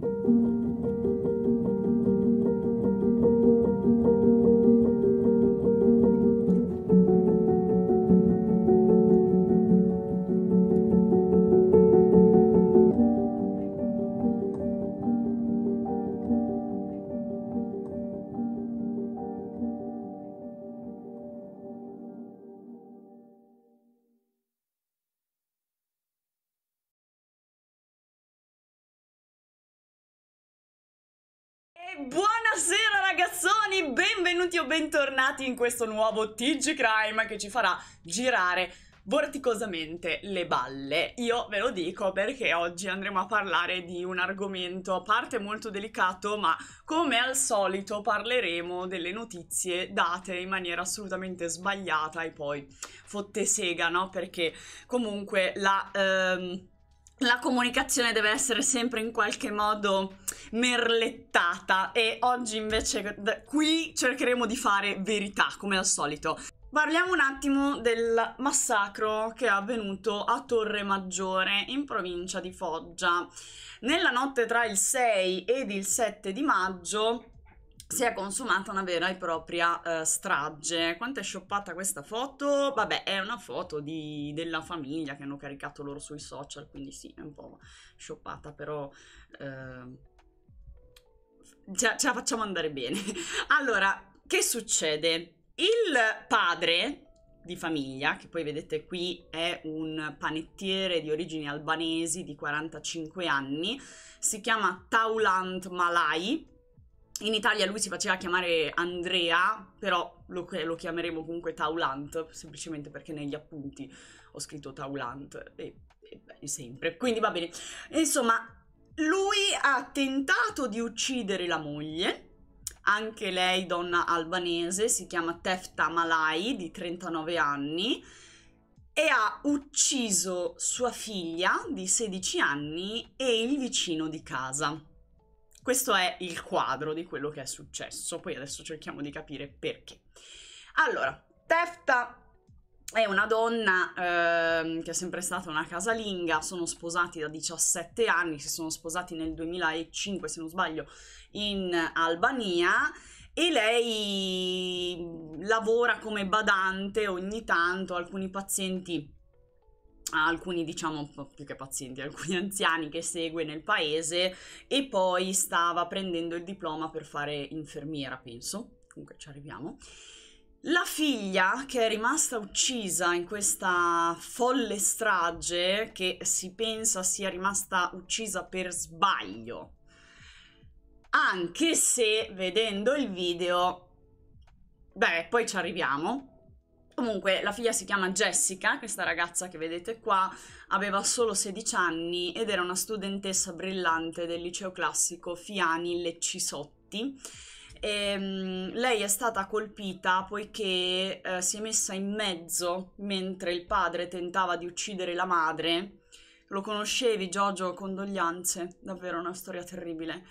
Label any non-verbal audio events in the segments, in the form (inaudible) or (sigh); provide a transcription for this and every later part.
Thank you. bentornati in questo nuovo TG Crime che ci farà girare vorticosamente le balle. Io ve lo dico perché oggi andremo a parlare di un argomento a parte molto delicato, ma come al solito parleremo delle notizie date in maniera assolutamente sbagliata e poi fotte sega, no? Perché comunque la... Ehm la comunicazione deve essere sempre in qualche modo merlettata e oggi invece qui cercheremo di fare verità come al solito. Parliamo un attimo del massacro che è avvenuto a Torre Maggiore in provincia di Foggia. Nella notte tra il 6 ed il 7 di maggio si è consumata una vera e propria uh, strage. Quanto è scioppata questa foto? Vabbè, è una foto di, della famiglia che hanno caricato loro sui social, quindi sì, è un po' scioppata, però... Uh, ce, ce la facciamo andare bene. (laughs) allora, che succede? Il padre di famiglia, che poi vedete qui è un panettiere di origini albanesi di 45 anni, si chiama Taulant Malai in Italia lui si faceva chiamare Andrea, però lo, lo chiameremo comunque Taulant, semplicemente perché negli appunti ho scritto Taulant e, e beh, sempre. Quindi va bene. Insomma, lui ha tentato di uccidere la moglie, anche lei donna albanese, si chiama Tefta Malai di 39 anni e ha ucciso sua figlia di 16 anni e il vicino di casa. Questo è il quadro di quello che è successo, poi adesso cerchiamo di capire perché. Allora, Tefta è una donna eh, che è sempre stata una casalinga, sono sposati da 17 anni, si sono sposati nel 2005 se non sbaglio in Albania e lei lavora come badante ogni tanto, alcuni pazienti alcuni diciamo più che pazienti, alcuni (laughs) anziani che segue nel paese e poi stava prendendo il diploma per fare infermiera, penso. Comunque ci arriviamo. La figlia che è rimasta uccisa in questa folle strage che si pensa sia rimasta uccisa per sbaglio. Anche se vedendo il video Beh, poi ci arriviamo Comunque la figlia si chiama Jessica, questa ragazza che vedete qua aveva solo 16 anni ed era una studentessa brillante del liceo classico Fiani Leccisotti. E, ehm, lei è stata colpita poiché uh, si è messa in mezzo mentre il padre tentava di uccidere la madre. Lo conoscevi Giorgio? Condoglianze, davvero una storia terribile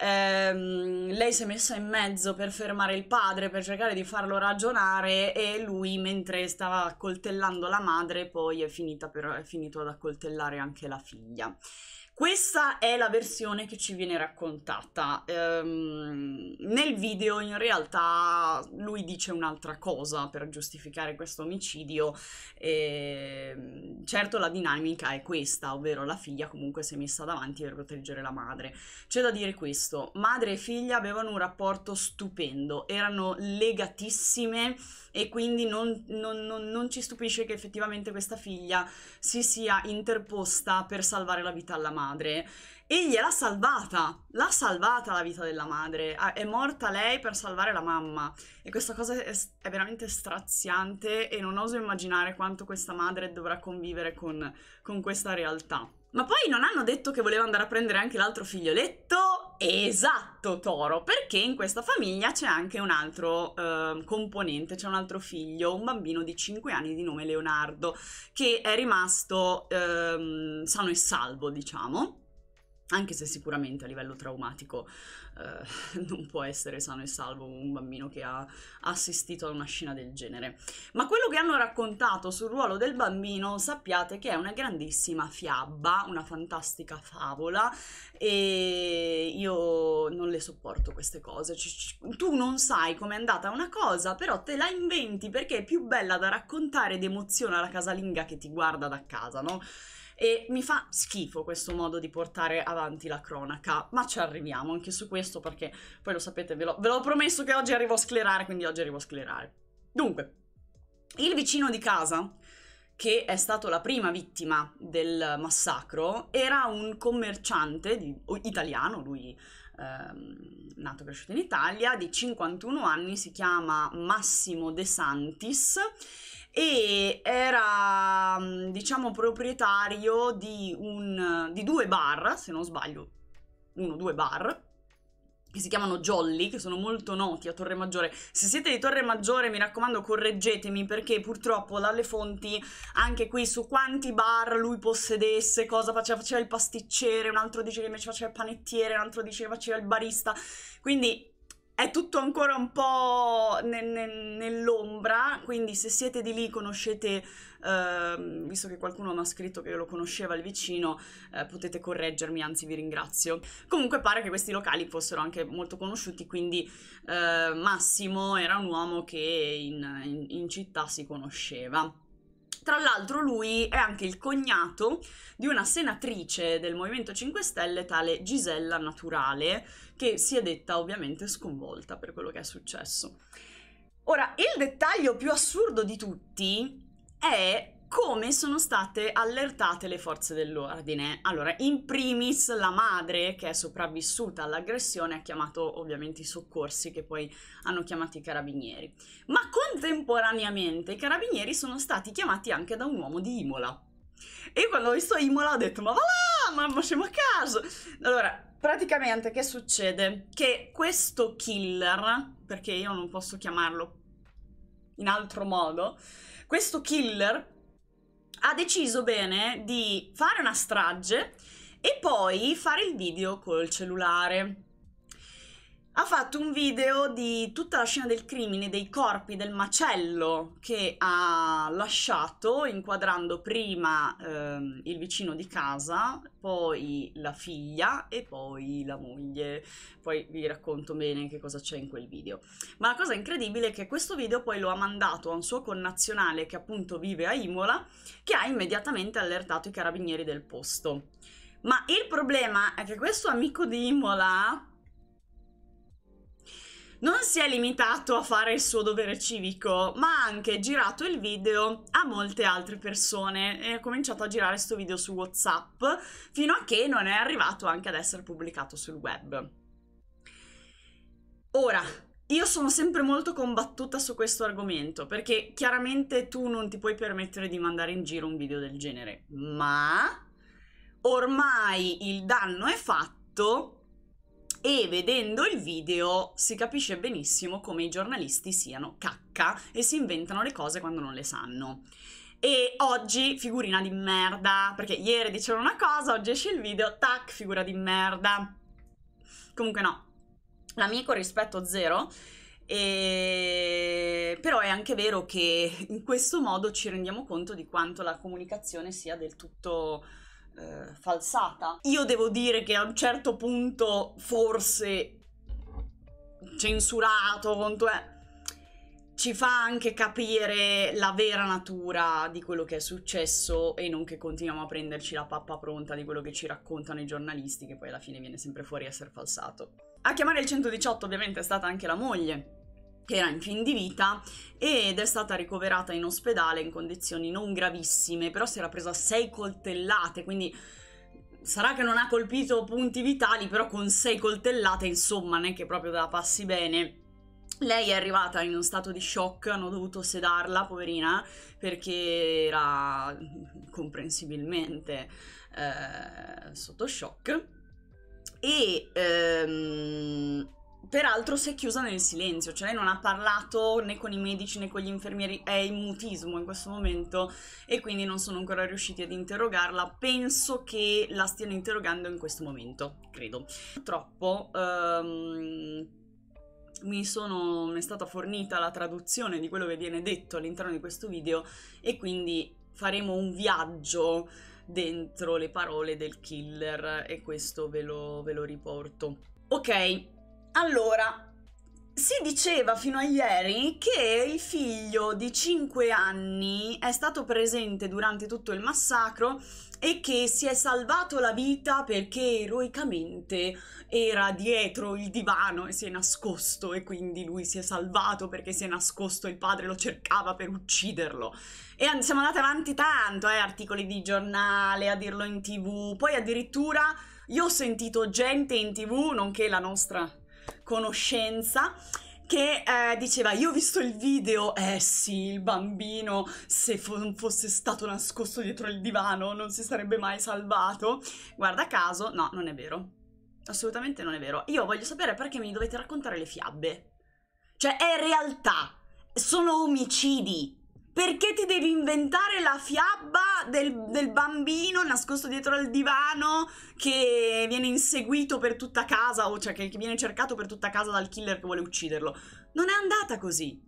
ehm, lei si è messa in mezzo per fermare il padre, per cercare di farlo ragionare e lui mentre stava accoltellando la madre poi è, per, è finito ad accoltellare anche la figlia. Questa è la versione che ci viene raccontata. Ehm, nel video in realtà lui dice un'altra cosa per giustificare questo omicidio. Ehm, certo la dinamica è questa, ovvero la figlia comunque si è messa davanti per proteggere la madre. C'è da dire questo, madre e figlia avevano un rapporto stupendo, erano legatissime e quindi non, non, non, non ci stupisce che effettivamente questa figlia si sia interposta per salvare la vita alla madre e gliel'ha salvata, l'ha salvata la vita della madre, ah, è morta lei per salvare la mamma e questa cosa è, è, veramente straziante e non oso immaginare quanto questa madre dovrà convivere con, con questa realtà. Ma poi non hanno detto che voleva andare a prendere anche l'altro figlioletto? Esatto, Toro, perché in questa famiglia c'è anche un altro eh, componente, c'è un altro figlio, un bambino di 5 anni di nome Leonardo, che è rimasto eh, sano e salvo, diciamo anche se sicuramente a livello traumatico eh, (laughs) non può essere sano e salvo un bambino che ha assistito a una scena del genere. Ma quello che hanno raccontato sul ruolo del bambino sappiate che è una grandissima fiabba, una fantastica favola e io non le sopporto queste cose. C- tu non sai com'è andata una cosa, però te la inventi perché è più bella da raccontare ed emoziona la casalinga che ti guarda da casa, no? e mi fa schifo questo modo di portare avanti la cronaca, ma ci arriviamo anche su questo perché poi lo sapete, ve, l'ho, ve l'ho promesso che oggi arrivo a sclerare, quindi oggi arrivo a sclerare. Dunque, il vicino di casa, che è stato la prima vittima del massacro, era un commerciante di, italiano, lui ehm, nato e cresciuto in Italia, di 51 anni, si chiama Massimo De Santis e era mm, diciamo proprietario di, un, di due bar, se non sbaglio, uno due bar che si chiamano Jolly, che sono molto noti a Torre Maggiore. Se siete di Torre Maggiore, mi raccomando, correggetemi perché purtroppo dalle fonti anche qui su quanti bar lui possedesse, cosa faceva, faceva il pasticcere, un altro diceva che invece faceva il panettiere, un altro diceva faceva il barista. Quindi è tutto ancora un po' ne, ne, nell'ombra, quindi se siete di lì conoscete, eh, visto che qualcuno mi ha scritto che io lo conosceva il vicino, eh, potete correggermi, anzi vi ringrazio. Comunque pare che questi locali fossero anche molto conosciuti, quindi eh, Massimo era un uomo che in, in, in città si conosceva. Tra l'altro lui è anche il cognato di una senatrice del Movimento 5 Stelle, tale Gisella Naturale, che si è detta ovviamente sconvolta per quello che è successo. Ora, il dettaglio più assurdo di tutti è come sono state allertate le forze dell'ordine. Allora, in primis la madre che è sopravvissuta all'aggressione ha chiamato ovviamente i soccorsi che poi hanno chiamato i carabinieri, ma contemporaneamente i carabinieri sono stati chiamati anche da un uomo di Imola. E quando ho visto Imola ho detto ma va là, ma, ma a caso. Allora, praticamente che succede? Che questo killer, perché io non posso chiamarlo in altro modo, questo killer ha deciso bene di fare una strage e poi fare il video col cellulare ha fatto un video di tutta la scena del crimine, dei corpi, del macello che ha lasciato, inquadrando prima ehm, il vicino di casa, poi la figlia e poi la moglie. Poi vi racconto bene che cosa c'è in quel video. Ma la cosa incredibile è che questo video poi lo ha mandato a un suo connazionale che appunto vive a Imola, che ha immediatamente allertato i carabinieri del posto. Ma il problema è che questo amico di Imola non si è limitato a fare il suo dovere civico, ma ha anche girato il video a molte altre persone e ha cominciato a girare questo video su WhatsApp fino a che non è arrivato anche ad essere pubblicato sul web. Ora, io sono sempre molto combattuta su questo argomento perché chiaramente tu non ti puoi permettere di mandare in giro un video del genere, ma ormai il danno è fatto e vedendo il video si capisce benissimo come i giornalisti siano cacca e si inventano le cose quando non le sanno. E oggi figurina di merda, perché ieri dicevano una cosa, oggi esce il video, tac, figura di merda. Comunque no, l'amico rispetto zero. E... Però è anche vero che in questo modo ci rendiamo conto di quanto la comunicazione sia del tutto eh, falsata. Io devo dire che a un certo punto, forse censurato, conto è, eh, ci fa anche capire la vera natura di quello che è successo e non che continuiamo a prenderci la pappa pronta di quello che ci raccontano i giornalisti, che poi alla fine viene sempre fuori essere falsato. A chiamare il 118 ovviamente è stata anche la moglie, che era in fin di vita ed è stata ricoverata in ospedale in condizioni non gravissime, però si era presa sei coltellate, quindi sarà che non ha colpito punti vitali, però con sei coltellate, insomma, non che proprio te la passi bene. Lei è arrivata in uno stato di shock, hanno dovuto sedarla, poverina, perché era comprensibilmente eh, sotto shock. E ehm, peraltro si è chiusa nel silenzio, cioè lei non ha parlato né con i medici né con gli infermieri, è in mutismo in questo momento e quindi non sono ancora riusciti ad interrogarla. Penso che la stiano interrogando in questo momento, credo. Purtroppo um, mi, sono, mi è stata fornita la traduzione di quello che viene detto all'interno di questo video e quindi faremo un viaggio dentro le parole del killer e questo ve lo, ve lo riporto. Ok, allora, si diceva fino a ieri che il figlio di 5 anni è stato presente durante tutto il massacro e che si è salvato la vita perché eroicamente era dietro il divano e si è nascosto e quindi lui si è salvato perché si è nascosto, il padre lo cercava per ucciderlo. E siamo andati avanti tanto, eh, articoli di giornale, a dirlo in tv, poi addirittura io ho sentito gente in tv, nonché la nostra conoscenza che eh, diceva io ho visto il video, eh sì, il bambino se non fosse stato nascosto dietro il divano non si sarebbe mai salvato. Guarda caso, no, non è vero. Assolutamente non è vero. Io voglio sapere perché mi dovete raccontare le fiabe. Cioè, è realtà. Sono omicidi. Perché ti devi inventare la fiaba del, del, bambino nascosto dietro al divano che viene inseguito per tutta casa, o cioè che viene cercato per tutta casa dal killer che vuole ucciderlo? Non è andata così.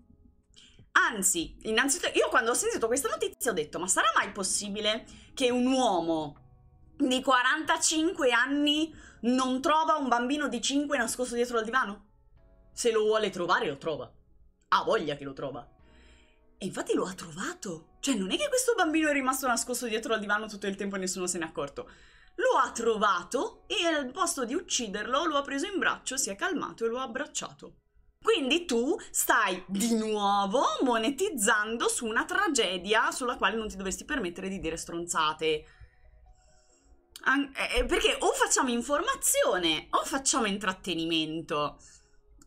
Anzi, innanzitutto, io quando ho sentito questa notizia ho detto: ma sarà mai possibile che un uomo di 45 anni non trova un bambino di 5 nascosto dietro al divano? Se lo vuole trovare, lo trova. Ha voglia che lo trova. E infatti lo ha trovato. Cioè, non è che questo bambino è rimasto nascosto dietro al divano tutto il tempo e nessuno se n'è accorto. Lo ha trovato e al posto di ucciderlo lo ha preso in braccio, si è calmato e lo ha abbracciato. Quindi tu stai di nuovo monetizzando su una tragedia sulla quale non ti dovresti permettere di dire stronzate. An- eh, eh perché o facciamo informazione o facciamo intrattenimento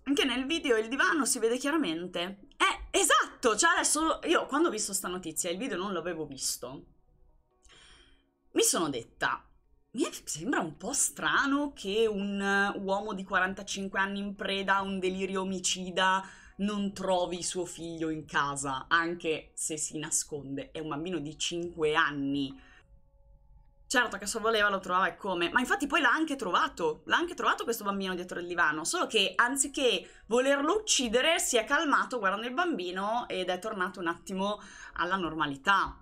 anche nel video il divano si vede chiaramente. Eh, esatto! Cioè adesso io quando ho visto sta notizia, il video non l'avevo visto, mi sono detta, mi sembra un po' strano che un uomo di 45 anni in preda a un delirio omicida non trovi suo figlio in casa, anche se si nasconde. È un bambino di 5 anni Certo che se voleva lo trovava e come, ma infatti poi l'ha anche trovato, l'ha anche trovato questo bambino dietro il divano, solo che anziché volerlo uccidere si è calmato guardando il bambino ed è tornato un attimo alla normalità.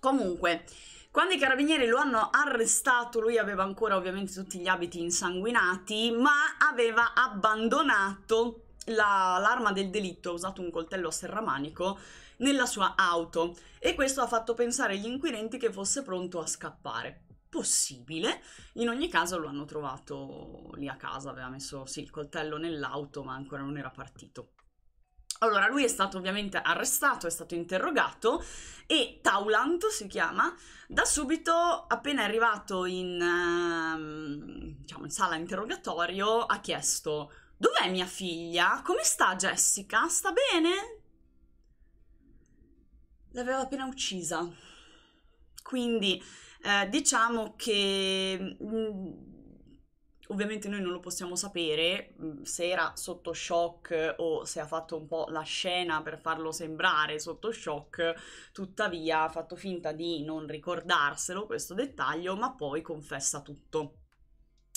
Comunque, quando i carabinieri lo hanno arrestato, lui aveva ancora ovviamente tutti gli abiti insanguinati, ma aveva abbandonato la, l'arma del delitto ha usato un coltello a serramanico nella sua auto e questo ha fatto pensare agli inquirenti che fosse pronto a scappare. Possibile, in ogni caso lo hanno trovato lì a casa, aveva messo sì, il coltello nell'auto ma ancora non era partito. Allora, lui è stato ovviamente arrestato, è stato interrogato e Taulant si chiama, da subito, appena è arrivato in, ehm, diciamo, in sala interrogatorio, ha chiesto Dov'è mia figlia? Come sta Jessica? Sta bene? L'aveva appena uccisa. Quindi eh, diciamo che mh, mm, ovviamente noi non lo possiamo sapere mh, mm, se era sotto shock o se ha fatto un po' la scena per farlo sembrare sotto shock, tuttavia ha fatto finta di non ricordarselo questo dettaglio, ma poi confessa tutto.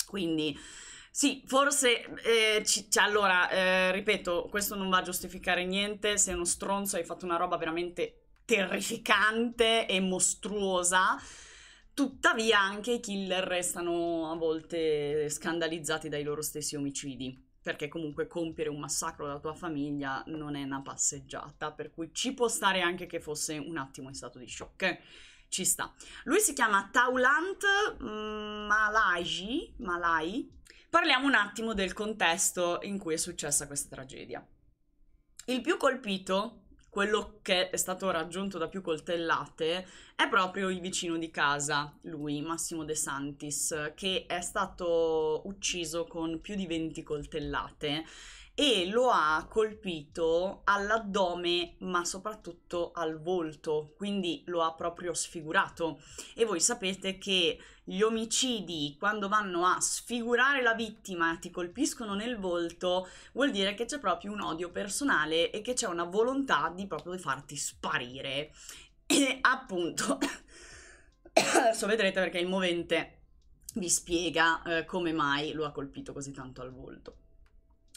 Quindi sì, forse, eh, ci, cioè, allora, eh, ripeto, questo non va a giustificare niente, sei uno stronzo, hai fatto una roba veramente terrificante e mostruosa, tuttavia anche i killer restano a volte scandalizzati dai loro stessi omicidi perché comunque compiere un massacro della tua famiglia non è una passeggiata, per cui ci può stare anche che fosse un attimo in stato di shock. Ci sta. Lui si chiama Taulant mm, Malaji, Malai, Parliamo un attimo del contesto in cui è successa questa tragedia. Il più colpito, quello che è stato raggiunto da più coltellate, è proprio il vicino di casa, lui, Massimo De Santis, che è stato ucciso con più di 20 coltellate e lo ha colpito all'addome ma soprattutto al volto, quindi lo ha proprio sfigurato. E voi sapete che gli omicidi quando vanno a sfigurare la vittima ti colpiscono nel volto vuol dire che c'è proprio un odio personale e che c'è una volontà di proprio farti sparire. E appunto (coughs) adesso vedrete perché il movente vi spiega eh, come mai lo ha colpito così tanto al volto.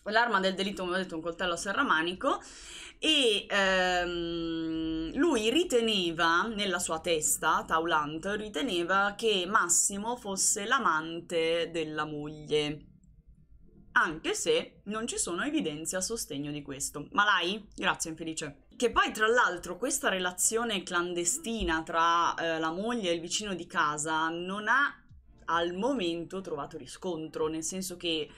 L'arma del delitto, come ho detto, è un coltello a serramanico e ehm, lui riteneva, nella sua testa, Taulant, riteneva che Massimo fosse l'amante della moglie, anche se non ci sono evidenze a sostegno di questo. Malai, grazie infelice. Che poi, tra l'altro, questa relazione clandestina tra eh, la moglie e il vicino di casa non ha al momento trovato riscontro, nel senso che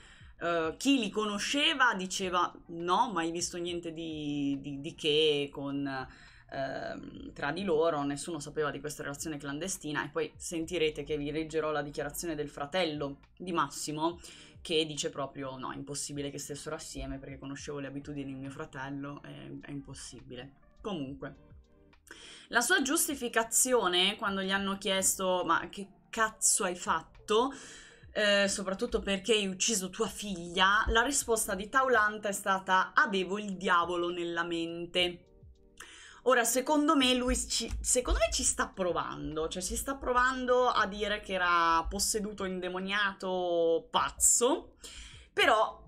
eh, chi li conosceva diceva no, mai visto niente di, di, di che con, uh, tra di loro, nessuno sapeva di questa relazione clandestina e poi sentirete che vi leggerò la dichiarazione del fratello di Massimo che dice proprio no, è impossibile che stessero assieme perché conoscevo le abitudini di mio fratello, è, è impossibile. Comunque, la sua giustificazione quando gli hanno chiesto ma che cazzo hai fatto? Eh, soprattutto perché hai ucciso tua figlia, la risposta di Taulanta è stata avevo il diavolo nella mente. Ora, secondo me lui ci, secondo me ci sta provando, cioè si sta provando a dire che era posseduto, indemoniato, pazzo, però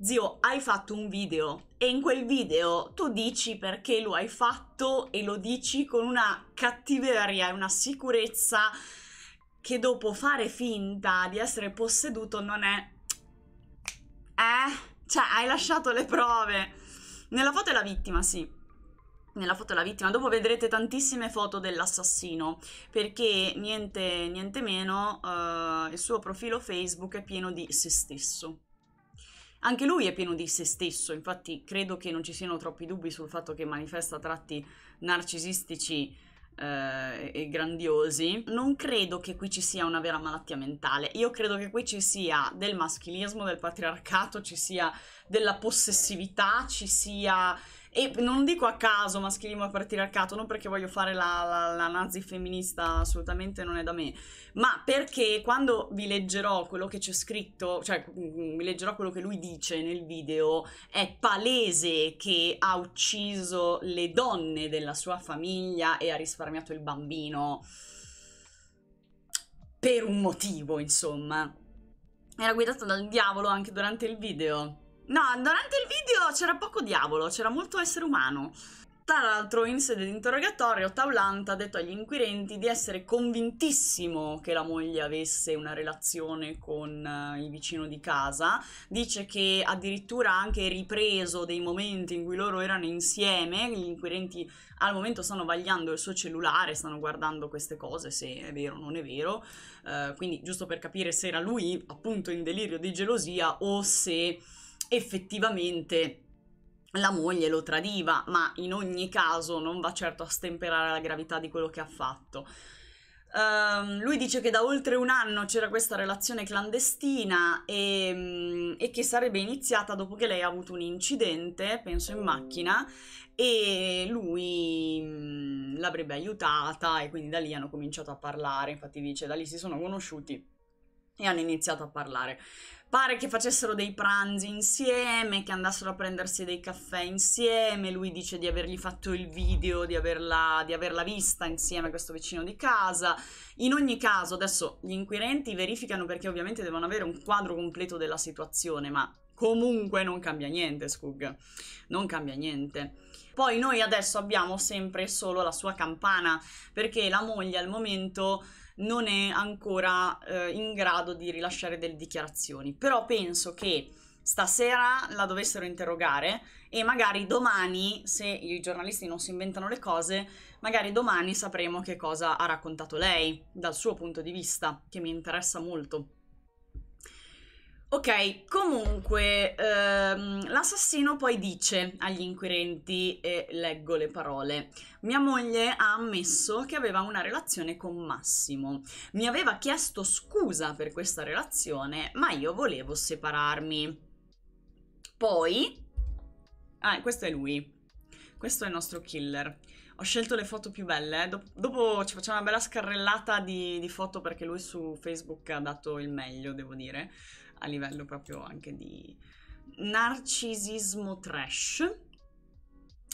zio, hai fatto un video e in quel video tu dici perché lo hai fatto e lo dici con una cattiveria e una sicurezza che dopo fare finta di essere posseduto non è... Eh? Cioè, hai lasciato le prove. Nella foto è la vittima, sì nella foto è la vittima. Dopo vedrete tantissime foto dell'assassino, perché niente, niente meno uh, il suo profilo Facebook è pieno di se stesso. Anche lui è pieno di se stesso, infatti credo che non ci siano troppi dubbi sul fatto che manifesta tratti narcisistici eh, e grandiosi, non credo che qui ci sia una vera malattia mentale. Io credo che qui ci sia del maschilismo, del patriarcato, ci sia della possessività, ci sia e non dico a caso maschilismo e patriarcato, non perché voglio fare la, la, la nazi femminista, assolutamente non è da me, ma perché quando vi leggerò quello che c'è scritto, cioè mm, mm, vi leggerò quello che lui dice nel video, è palese che ha ucciso le donne della sua famiglia e ha risparmiato il bambino per un motivo, insomma. Era guidata dal diavolo anche durante il video. No, durante il video c'era poco diavolo, c'era molto essere umano. Tra l'altro, in sede di interrogatorio, Taulanta ha detto agli inquirenti di essere convintissimo che la moglie avesse una relazione con uh, il vicino di casa. Dice che addirittura ha anche ripreso dei momenti in cui loro erano insieme. Gli inquirenti al momento stanno vagliando il suo cellulare, stanno guardando queste cose, se è vero o non è vero. Uh, quindi, giusto per capire se era lui appunto in delirio di gelosia o se effettivamente la moglie lo tradiva, ma in ogni caso non va certo a stemperare la gravità di quello che ha fatto. Um, lui dice che da oltre un anno c'era questa relazione clandestina e, um, e, che sarebbe iniziata dopo che lei ha avuto un incidente, penso in macchina, e lui um, l'avrebbe aiutata e quindi da lì hanno cominciato a parlare, infatti dice da lì si sono conosciuti e hanno iniziato a parlare pare che facessero dei pranzi insieme, che andassero a prendersi dei caffè insieme, lui dice di avergli fatto il video, di averla, di averla vista insieme a questo vicino di casa. In ogni caso, adesso gli inquirenti verificano perché ovviamente devono avere un quadro completo della situazione, ma comunque non cambia niente, Scoog. non cambia niente. Poi noi adesso abbiamo sempre solo la sua campana, perché la moglie al momento non è ancora eh, in grado di rilasciare delle dichiarazioni. Però penso che stasera la dovessero interrogare e magari domani, se i giornalisti non si inventano le cose, magari domani sapremo che cosa ha raccontato lei dal suo punto di vista, che mi interessa molto. Ok, comunque ehm, l'assassino poi dice agli inquirenti, e leggo le parole, mia moglie ha ammesso che aveva una relazione con Massimo, mi aveva chiesto scusa per questa relazione, ma io volevo separarmi. Poi... Ah, questo è lui, questo è il nostro killer. Ho scelto le foto più belle, eh. dopo, dopo ci facciamo una bella scarrellata di, di foto perché lui su Facebook ha dato il meglio, devo dire a livello proprio anche di narcisismo trash.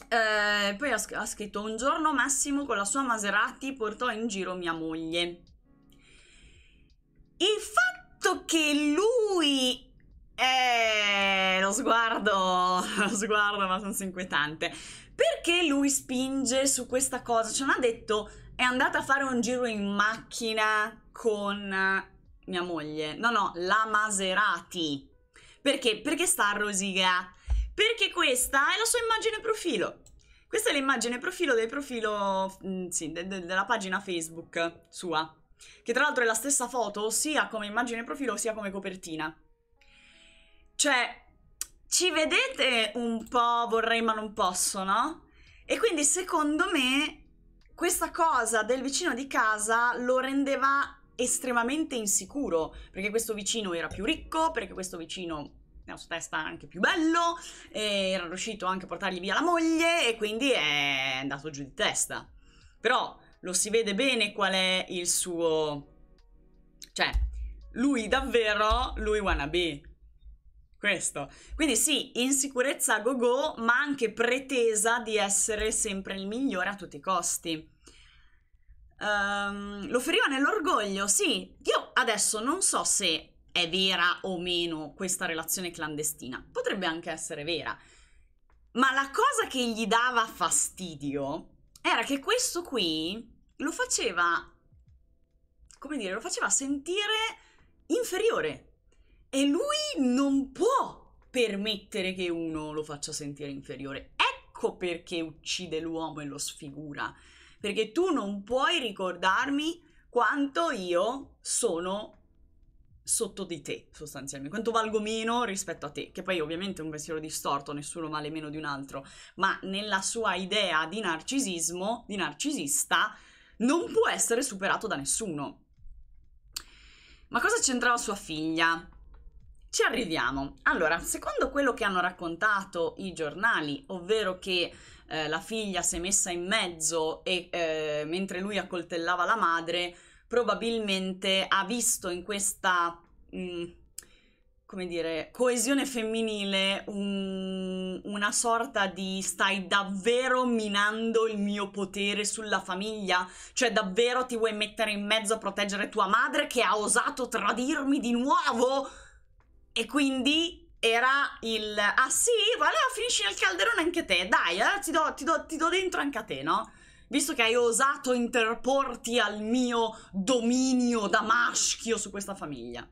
Eh, poi ha, ha scritto un giorno Massimo con la sua Maserati portò in giro mia moglie. Il fatto che lui eh, lo sguardo, (laughs) lo sguardo abbastanza inquietante. Perché lui spinge su questa cosa? Cioè, non ha detto è andata a fare un giro in macchina con mia moglie. No, no, la Maserati. Perché? Perché sta a Rosiga. Perché questa è la sua immagine profilo. Questa è l'immagine profilo del profilo, mm, sì, de- de- della pagina Facebook sua. Che tra l'altro è la stessa foto, sia come immagine profilo, sia come copertina. Cioè, ci vedete un po', vorrei ma non posso, no? E quindi secondo me questa cosa del vicino di casa lo rendeva estremamente insicuro, perché questo vicino era più ricco, perché questo vicino nella sua testa anche più bello, e era riuscito anche a portargli via la moglie e quindi è andato giù di testa. Però lo si vede bene qual è il suo... cioè, lui davvero, lui wannabe. Questo. Quindi sì, insicurezza go-go, ma anche pretesa di essere sempre il migliore a tutti i costi. Um, lo feriva nell'orgoglio, sì. Io adesso non so se è vera o meno questa relazione clandestina. Potrebbe anche essere vera. Ma la cosa che gli dava fastidio era che questo qui lo faceva, come dire, lo faceva sentire inferiore. E lui non può permettere che uno lo faccia sentire inferiore. Ecco perché uccide l'uomo e lo sfigura perché tu non puoi ricordarmi quanto io sono sotto di te, sostanzialmente, quanto valgo meno rispetto a te, che poi ovviamente è un pensiero distorto, nessuno vale meno di un altro, ma nella sua idea di narcisismo, di narcisista, non può essere superato da nessuno. Ma cosa c'entrava sua figlia? Ci arriviamo. Allora, secondo quello che hanno raccontato i giornali, ovvero che eh, la figlia si è messa in mezzo e eh, mentre lui accoltellava la madre, probabilmente ha visto in questa... Mh, mm, come dire, coesione femminile, un, una sorta di stai davvero minando il mio potere sulla famiglia? Cioè davvero ti vuoi mettere in mezzo a proteggere tua madre che ha osato tradirmi di nuovo? E quindi era il... Ah sì? Allora ah, finisci nel calderone anche te, dai, allora ti do, ti do, ti do dentro anche a te, no? Visto che hai osato interporti al mio dominio da maschio su questa famiglia.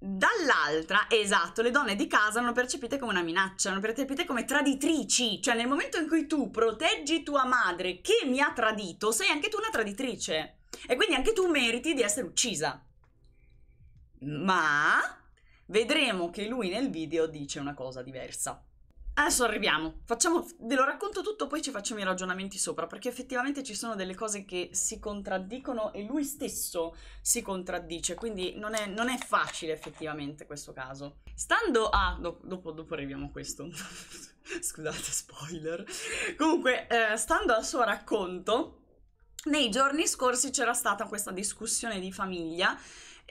Dall'altra, esatto, le donne di casa erano percepite come una minaccia, erano percepite come traditrici, cioè nel momento in cui tu proteggi tua madre che mi ha tradito, sei anche tu una traditrice e quindi anche tu meriti di essere uccisa. Ma vedremo che lui nel video dice una cosa diversa. Adesso arriviamo, facciamo, ve lo racconto tutto, poi ci facciamo i ragionamenti sopra, perché effettivamente ci sono delle cose che si contraddicono e lui stesso si contraddice, quindi non è, non è facile effettivamente questo caso. Stando a... Do, dopo, dopo arriviamo a questo, (laughs) scusate spoiler. Comunque, eh, stando al suo racconto, nei giorni scorsi c'era stata questa discussione di famiglia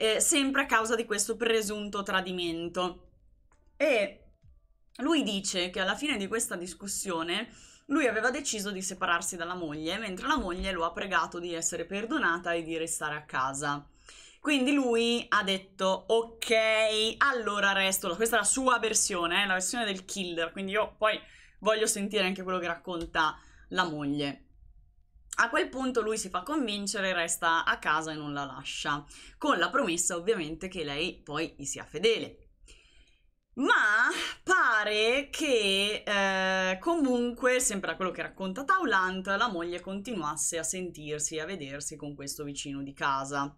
eh, sempre a causa di questo presunto tradimento. E lui dice che alla fine di questa discussione lui aveva deciso di separarsi dalla moglie, mentre la moglie lo ha pregato di essere perdonata e di restare a casa. Quindi lui ha detto ok, allora resto. Questa è la sua versione, eh, la versione del killer, quindi io poi voglio sentire anche quello che racconta la moglie. A quel punto lui si fa convincere, resta a casa e non la lascia, con la promessa ovviamente che lei poi gli sia fedele. Ma pare che eh, comunque, sempre a quello che racconta Taulant, la moglie continuasse a sentirsi e a vedersi con questo vicino di casa.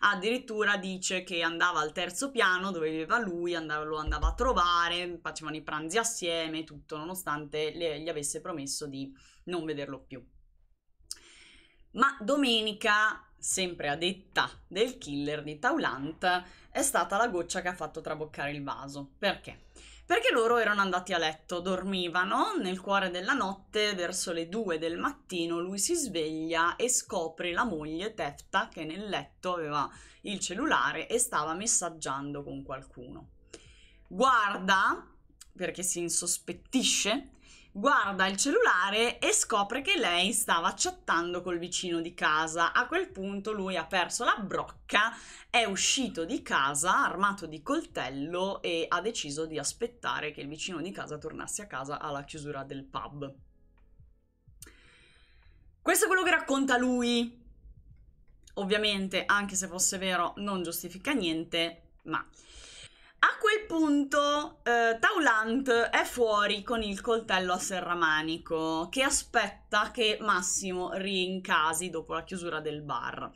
Addirittura dice che andava al terzo piano dove viveva lui, andava, lo andava a trovare, facevano i pranzi assieme, tutto, nonostante le, gli avesse promesso di non vederlo più. Ma domenica, sempre a detta del killer di Taulant, è stata la goccia che ha fatto traboccare il vaso. Perché? Perché loro erano andati a letto, dormivano, nel cuore della notte, verso le due del mattino, lui si sveglia e scopre la moglie Tefta che nel letto aveva il cellulare e stava messaggiando con qualcuno. Guarda perché si insospettisce guarda il cellulare e scopre che lei stava chattando col vicino di casa. A quel punto lui ha perso la brocca, è uscito di casa armato di coltello e ha deciso di aspettare che il vicino di casa tornasse a casa alla chiusura del pub. Questo è quello che racconta lui. Ovviamente, anche se fosse vero, non giustifica niente, ma a quel punto eh, Taulant è fuori con il coltello a serramanico che aspetta che Massimo rincasi dopo la chiusura del bar.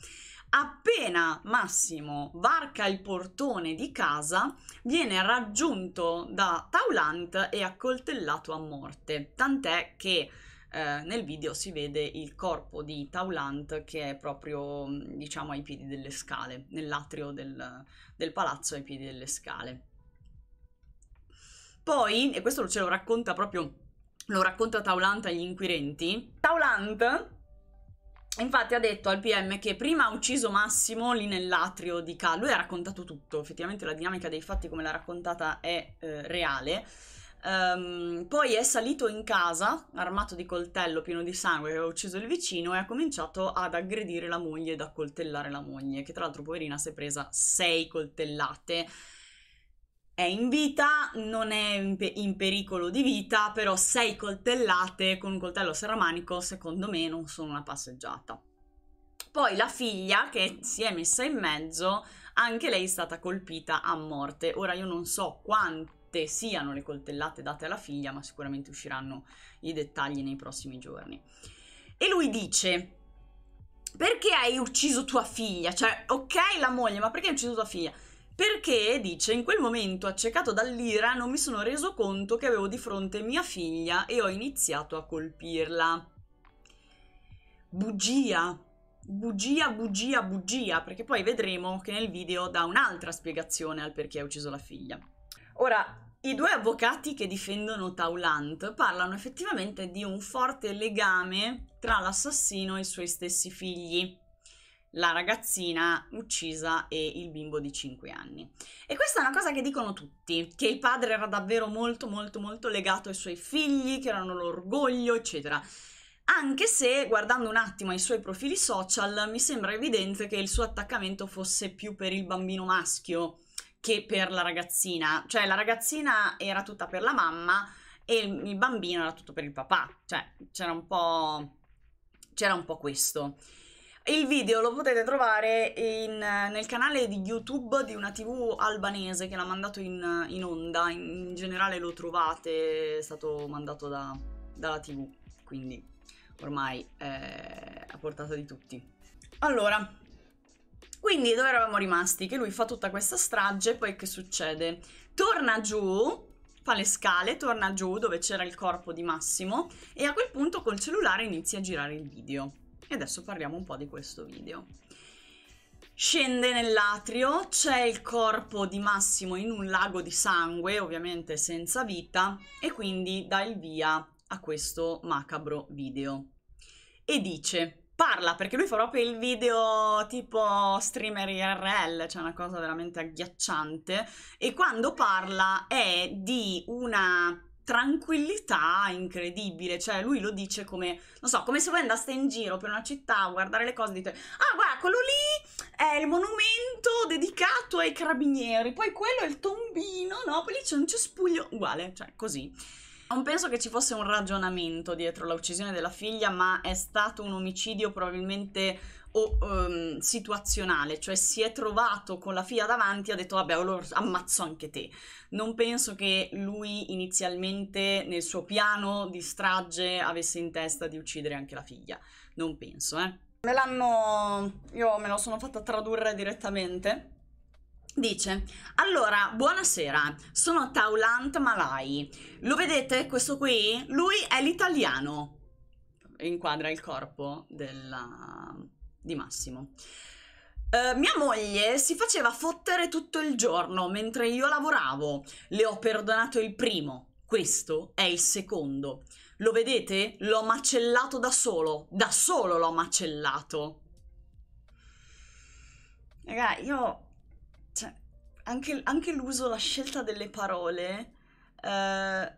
Appena Massimo varca il portone di casa, viene raggiunto da Taulant e accoltellato a morte, tant'è che eh, nel video si vede il corpo di Taulant che è proprio mm, diciamo ai piedi delle scale, nell'atrio del, del palazzo ai piedi delle scale. Poi, e questo ce lo racconta proprio, lo racconta Taulant agli inquirenti, Taulant Infatti ha detto al PM che prima ha ucciso Massimo lì nell'atrio di Cal. Lui ha raccontato tutto, effettivamente la dinamica dei fatti come l'ha raccontata è eh, reale. Um, poi è salito in casa, armato di coltello pieno di sangue che aveva ucciso il vicino, e ha cominciato ad aggredire la moglie ed a coltellare la moglie, che tra l'altro poverina si è presa sei coltellate. È in vita, non è in, pe- in pericolo di vita, però sei coltellate con un coltello serramanico secondo me non sono una passeggiata. Poi la figlia che si è messa in mezzo, anche lei è stata colpita a morte. Ora io non so quanto esatte siano le coltellate date alla figlia, ma sicuramente usciranno i dettagli nei prossimi giorni. E lui dice, perché hai ucciso tua figlia? Cioè, ok la moglie, ma perché hai ucciso tua figlia? Perché, dice, in quel momento, accecato dall'ira, non mi sono reso conto che avevo di fronte mia figlia e ho iniziato a colpirla. Bugia, bugia, bugia, bugia, perché poi vedremo che nel video dà un'altra spiegazione al perché ha ucciso la figlia. Ora, i due avvocati che difendono Taulant parlano effettivamente di un forte legame tra l'assassino e i suoi stessi figli, la ragazzina uccisa e il bimbo di 5 anni. E questa è una cosa che dicono tutti, che il padre era davvero molto molto molto legato ai suoi figli, che erano l'orgoglio, eccetera. Anche se, guardando un attimo i suoi profili social, mi sembra evidente che il suo attaccamento fosse più per il bambino maschio, che per la ragazzina. Cioè, la ragazzina era tutta per la mamma e il, il bambino era tutto per il papà. Cioè, c'era un po', c'era un po questo. Il video lo potete trovare in, nel canale di YouTube di una TV albanese che l'ha mandato in, in onda. In, in, generale lo trovate, è stato mandato da, dalla TV, quindi ormai è a portata di tutti. Allora, quindi dove eravamo rimasti? Che lui fa tutta questa strage, poi che succede? Torna giù, fa le scale, torna giù dove c'era il corpo di Massimo e a quel punto col cellulare inizia a girare il video. E adesso parliamo un po' di questo video. Scende nell'atrio, c'è il corpo di Massimo in un lago di sangue, ovviamente senza vita, e quindi dà il via a questo macabro video. E dice, parla perché lui fa proprio il video tipo streamer IRL, cioè una cosa veramente agghiacciante e quando parla è di una tranquillità incredibile, cioè lui lo dice come, non so, come se voi andaste in giro per una città a guardare le cose e dite ah guarda quello lì è il monumento dedicato ai carabinieri, poi quello è il tombino, no, poi lì c'è un cespuglio, uguale, cioè così. Non penso che ci fosse un ragionamento dietro l'uccisione della figlia, ma è stato un omicidio probabilmente o, um, situazionale, cioè si è trovato con la figlia davanti e ha detto vabbè allora ammazzo anche te. Non penso che lui inizialmente nel suo piano di strage avesse in testa di uccidere anche la figlia, non penso eh. Me l'hanno... io me lo sono fatta tradurre direttamente Dice, allora, buonasera, sono Taulant Malai. Lo vedete questo qui? Lui è l'italiano. Inquadra il corpo della... di Massimo. Uh, mia moglie si faceva fottere tutto il giorno mentre io lavoravo. Le ho perdonato il primo, questo è il secondo. Lo vedete? L'ho macellato da solo, da solo l'ho macellato. Raga, io cioè, anche, anche l'uso, la scelta delle parole, eh,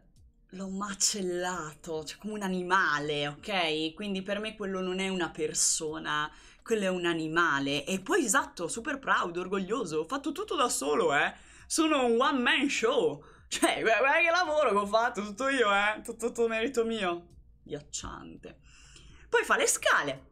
l'ho macellato, cioè come un animale, ok? Quindi per me quello non è una persona, quello è un animale. E poi esatto, super proud, orgoglioso, ho fatto tutto da solo, eh? Sono un one man show. Cioè, guarda che lavoro che ho fatto, tutto io, eh? Tutto, tutto merito mio. Ghiacciante. Poi fa le scale,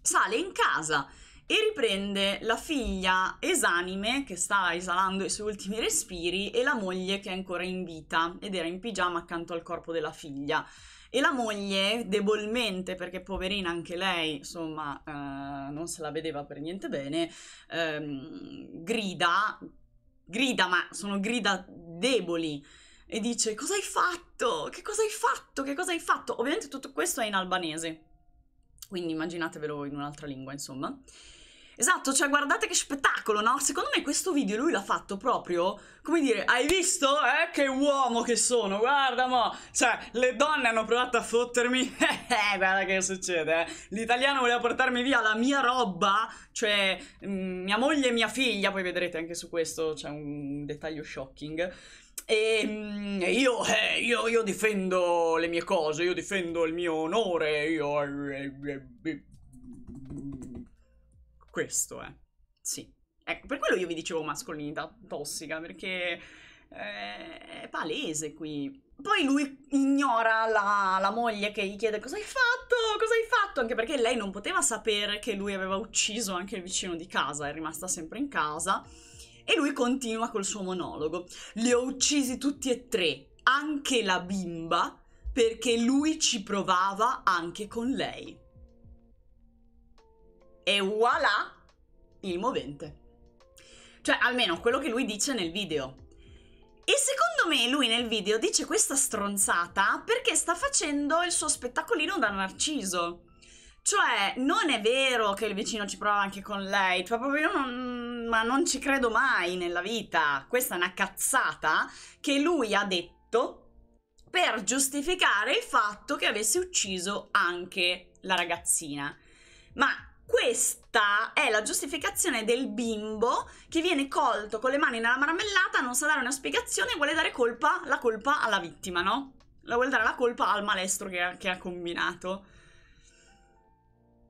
sale in casa e riprende la figlia esanime che sta esalando i suoi ultimi respiri e la moglie che è ancora in vita ed era in pigiama accanto al corpo della figlia. E la moglie, debolmente, perché poverina anche lei, insomma, eh, non se la vedeva per niente bene, ehm, grida, grida, ma sono grida deboli e dice cosa hai fatto? Che cosa hai fatto? Che cosa hai fatto? Ovviamente tutto questo è in albanese, quindi immaginatevelo in un'altra lingua, insomma. Esatto, cioè guardate che spettacolo, no? Secondo me questo video lui l'ha fatto proprio, come dire, hai visto? Eh, che uomo che sono, guarda mo! Cioè, le donne hanno provato a fottermi, (laughs) eh, guarda che succede, eh? L'italiano voleva portarmi via la mia roba, cioè mm, mia moglie e mia figlia, poi vedrete anche su questo c'è un dettaglio shocking. E mm, io, eh, io, io difendo le mie cose, io difendo il mio onore, io... Eh, eh, eh, questo è. Eh. Sì. Ecco, per quello io vi dicevo mascolinità tossica, perché eh, è palese qui. Poi lui ignora la, la, moglie che gli chiede cosa hai fatto, cosa hai fatto, anche perché lei non poteva sapere che lui aveva ucciso anche il vicino di casa, è rimasta sempre in casa. E lui continua col suo monologo. Li ho uccisi tutti e tre, anche la bimba, perché lui ci provava anche con lei e voilà il movente. Cioè, almeno quello che lui dice nel video. E secondo me lui nel video dice questa stronzata perché sta facendo il suo spettacolino da narciso. Cioè, non è vero che il vicino ci prova anche con lei, cioè proprio non, ma non ci credo mai nella vita. Questa è una cazzata che lui ha detto per giustificare il fatto che avesse ucciso anche la ragazzina. Ma questa è la giustificazione del bimbo che viene colto con le mani nella marmellata, non sa dare una spiegazione e vuole dare colpa, la colpa alla vittima, no? La vuole dare la colpa al malestro che ha, che ha combinato.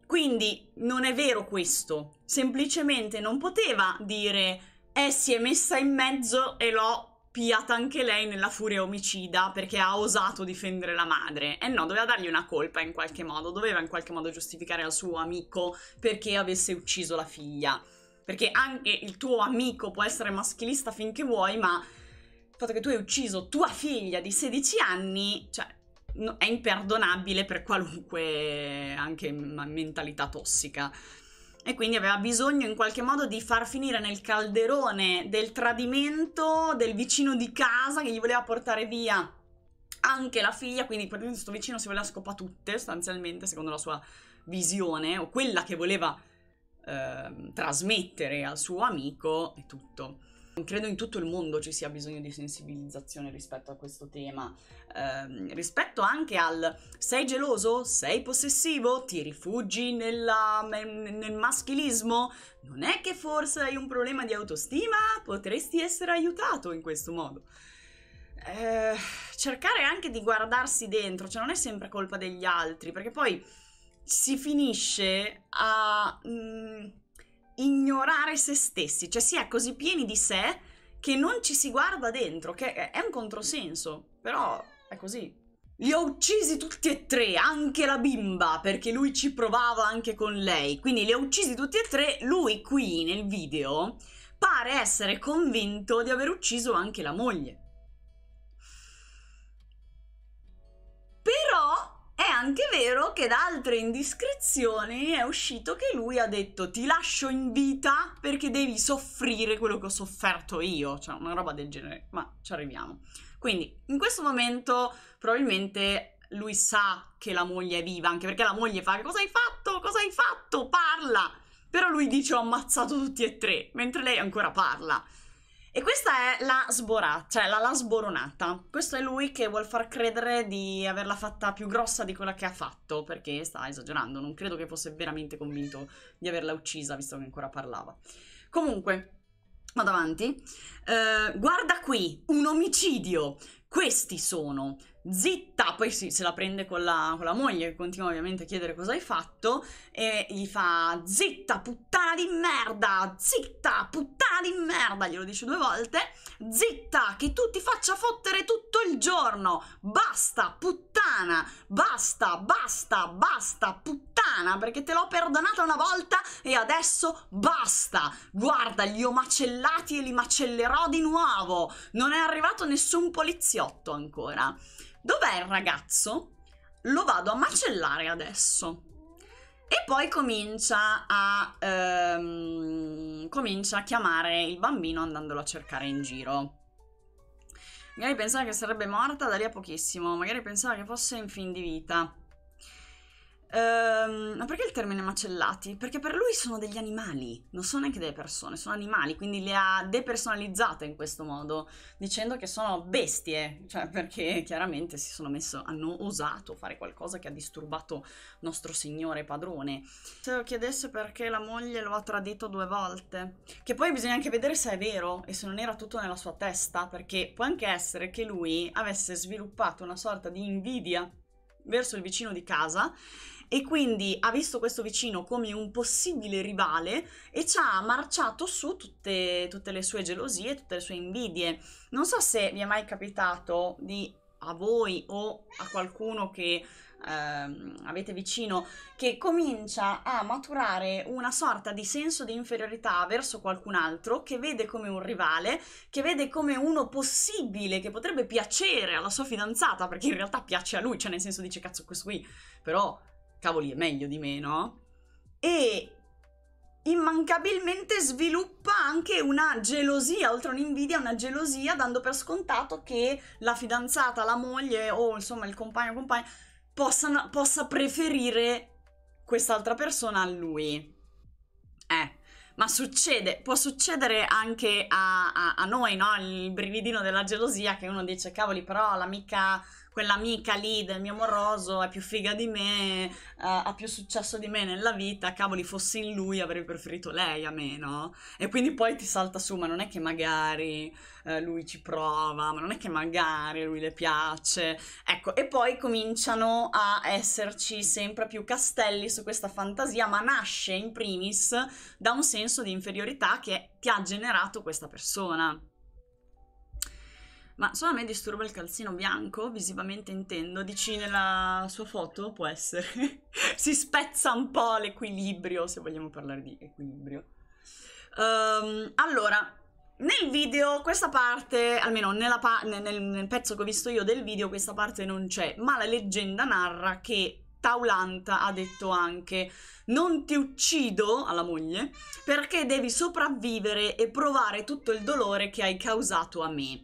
Quindi non è vero questo, semplicemente non poteva dire eh si è messa in mezzo e l'ho scoppiata anche lei nella furia omicida perché ha osato difendere la madre. E eh no, doveva dargli una colpa in qualche modo, doveva in qualche modo giustificare al suo amico perché avesse ucciso la figlia. Perché anche il tuo amico può essere maschilista finché vuoi, ma il fatto che tu hai ucciso tua figlia di 16 anni, cioè, no, è imperdonabile per qualunque anche mentalità tossica e quindi aveva bisogno in qualche modo di far finire nel calderone del tradimento del vicino di casa che gli voleva portare via anche la figlia, quindi questo vicino si voleva scopare tutte sostanzialmente secondo la sua visione o quella che voleva eh, trasmettere al suo amico e tutto. Credo in tutto il mondo ci sia bisogno di sensibilizzazione rispetto a questo tema, eh, rispetto anche al sei geloso, sei possessivo, ti rifugi nella, nel maschilismo, non è che forse hai un problema di autostima, potresti essere aiutato in questo modo. Eh, cercare anche di guardarsi dentro, cioè non è sempre colpa degli altri, perché poi si finisce a... Mh, mm, ignorare se stessi, cioè si è così pieni di sé che non ci si guarda dentro, che è un controsenso, però è così. Li ho uccisi tutti e tre, anche la bimba, perché lui ci provava anche con lei. Quindi li ho uccisi tutti e tre, lui qui nel video pare essere convinto di aver ucciso anche la moglie. È anche vero che da altre indiscrezioni è uscito che lui ha detto ti lascio in vita perché devi soffrire quello che ho sofferto io, cioè una roba del genere, ma ci arriviamo. Quindi in questo momento probabilmente lui sa che la moglie è viva, anche perché la moglie fa cosa hai fatto? Cosa hai fatto? Parla! Però lui dice ho ammazzato tutti e tre, mentre lei ancora parla. E questa è la sborata, cioè la, la sboronata. Questo è lui che vuol far credere di averla fatta più grossa di quella che ha fatto, perché sta esagerando, non credo che fosse veramente convinto di averla uccisa, visto che ancora parlava. Comunque, vado avanti. Eh, guarda qui, un omicidio. Questi sono zitta, poi sì, se la prende con la, con la, moglie che continua ovviamente a chiedere cosa hai fatto e gli fa zitta puttana di merda, zitta puttana di merda, glielo dice due volte, zitta che tu ti faccia fottere tutto il giorno, basta puttana, basta, basta, basta puttana perché te l'ho perdonata una volta e adesso basta, guarda li ho macellati e li macellerò di nuovo, non è arrivato nessun poliziotto ancora. Dov'è il ragazzo? Lo vado a macellare adesso. E poi comincia a, ehm, comincia a chiamare il bambino andandolo a cercare in giro. Magari pensava che sarebbe morta da lì a pochissimo, magari pensava che fosse in fin di vita. Ehm, ma perché il termine macellati? Perché per lui sono degli animali, non sono neanche delle persone, sono animali, quindi le ha depersonalizzate in questo modo, dicendo che sono bestie, cioè perché chiaramente si sono messo, hanno osato fare qualcosa che ha disturbato nostro signore padrone. Se lo chiedesse perché la moglie lo ha tradito due volte, che poi bisogna anche vedere se è vero e se non era tutto nella sua testa, perché può anche essere che lui avesse sviluppato una sorta di invidia verso il vicino di casa e quindi ha visto questo vicino come un possibile rivale e ci ha marciato su tutte, tutte le sue gelosie, tutte le sue invidie. Non so se vi è mai capitato di a voi o a qualcuno che ehm, avete vicino che comincia a maturare una sorta di senso di inferiorità verso qualcun altro che vede come un rivale, che vede come uno possibile che potrebbe piacere alla sua fidanzata perché in realtà piace a lui, cioè nel senso dice cazzo questo qui però cavoli è meglio di me, no? E immancabilmente sviluppa anche una gelosia, oltre un'invidia, una gelosia, dando per scontato che la fidanzata, la moglie o insomma il compagno o compagna possano, possa preferire quest'altra persona a lui. Eh, ma succede, può succedere anche a, a, a noi, no? Il brividino della gelosia che uno dice, cavoli, però l'amica quell'amica lì del mio amoroso è più figa di me, eh, ha più successo di me nella vita, cavoli, fossi in lui avrei preferito lei a me, no? E quindi poi ti salta su, ma non è che magari eh, lui ci prova, ma non è che magari lui le piace, ecco, e poi cominciano a esserci sempre più castelli su questa fantasia, ma nasce in primis da un senso di inferiorità che ti ha generato questa persona. Ma solo a me disturba il calzino bianco, visivamente intendo, dici nella sua foto? Può essere. (laughs) si spezza un po' l'equilibrio, se vogliamo parlare di equilibrio. Um, allora, nel video questa parte, almeno pa nel, nel pezzo che ho visto io del video, questa parte non c'è, ma la leggenda narra che Taulanta ha detto anche non ti uccido alla moglie perché devi sopravvivere e provare tutto il dolore che hai causato a me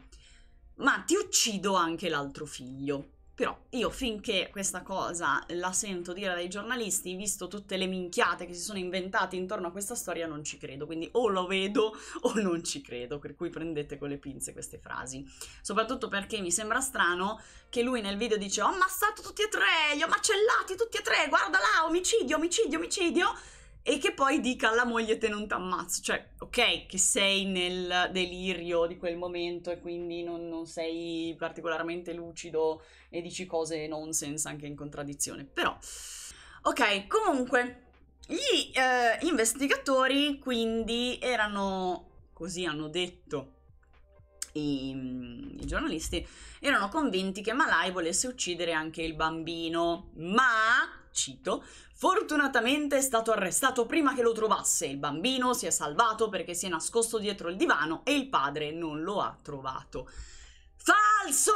ma ti uccido anche l'altro figlio. Però io finché questa cosa la sento dire dai giornalisti, visto tutte le minchiate che si sono inventate intorno a questa storia, non ci credo. Quindi o lo vedo o non ci credo, per cui prendete con le pinze queste frasi. Soprattutto perché mi sembra strano che lui nel video dice ho ammazzato tutti e tre, li ho macellati tutti e tre, guarda là, omicidio, omicidio, omicidio e che poi dica alla moglie te non t'ammazzo, cioè ok che sei nel delirio di quel momento e quindi non, non sei particolarmente lucido e dici cose nonsense anche in contraddizione, però ok comunque gli eh, investigatori quindi erano, così hanno detto i, mm, i giornalisti, erano convinti che Malai volesse uccidere anche il bambino, ma cito, fortunatamente è stato arrestato prima che lo trovasse. Il bambino si è salvato perché si è nascosto dietro il divano e il padre non lo ha trovato. Falso!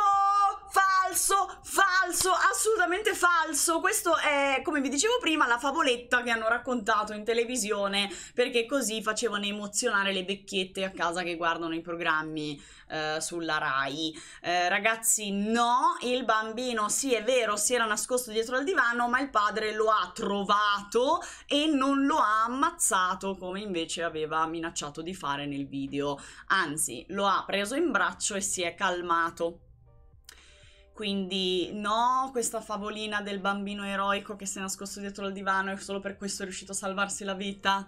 falso, falso, assolutamente falso. Questo è, come vi dicevo prima, la favoletta che hanno raccontato in televisione perché così facevano emozionare le vecchiette a casa che guardano i programmi eh, sulla Rai. Eh, ragazzi, no, il bambino sì è vero, si era nascosto dietro al divano, ma il padre lo ha trovato e non lo ha ammazzato come invece aveva minacciato di fare nel video. Anzi, lo ha preso in braccio e si è calmato. Quindi no, questa favolina del bambino eroico che si è nascosto dietro il divano e solo per questo è riuscito a salvarsi la vita.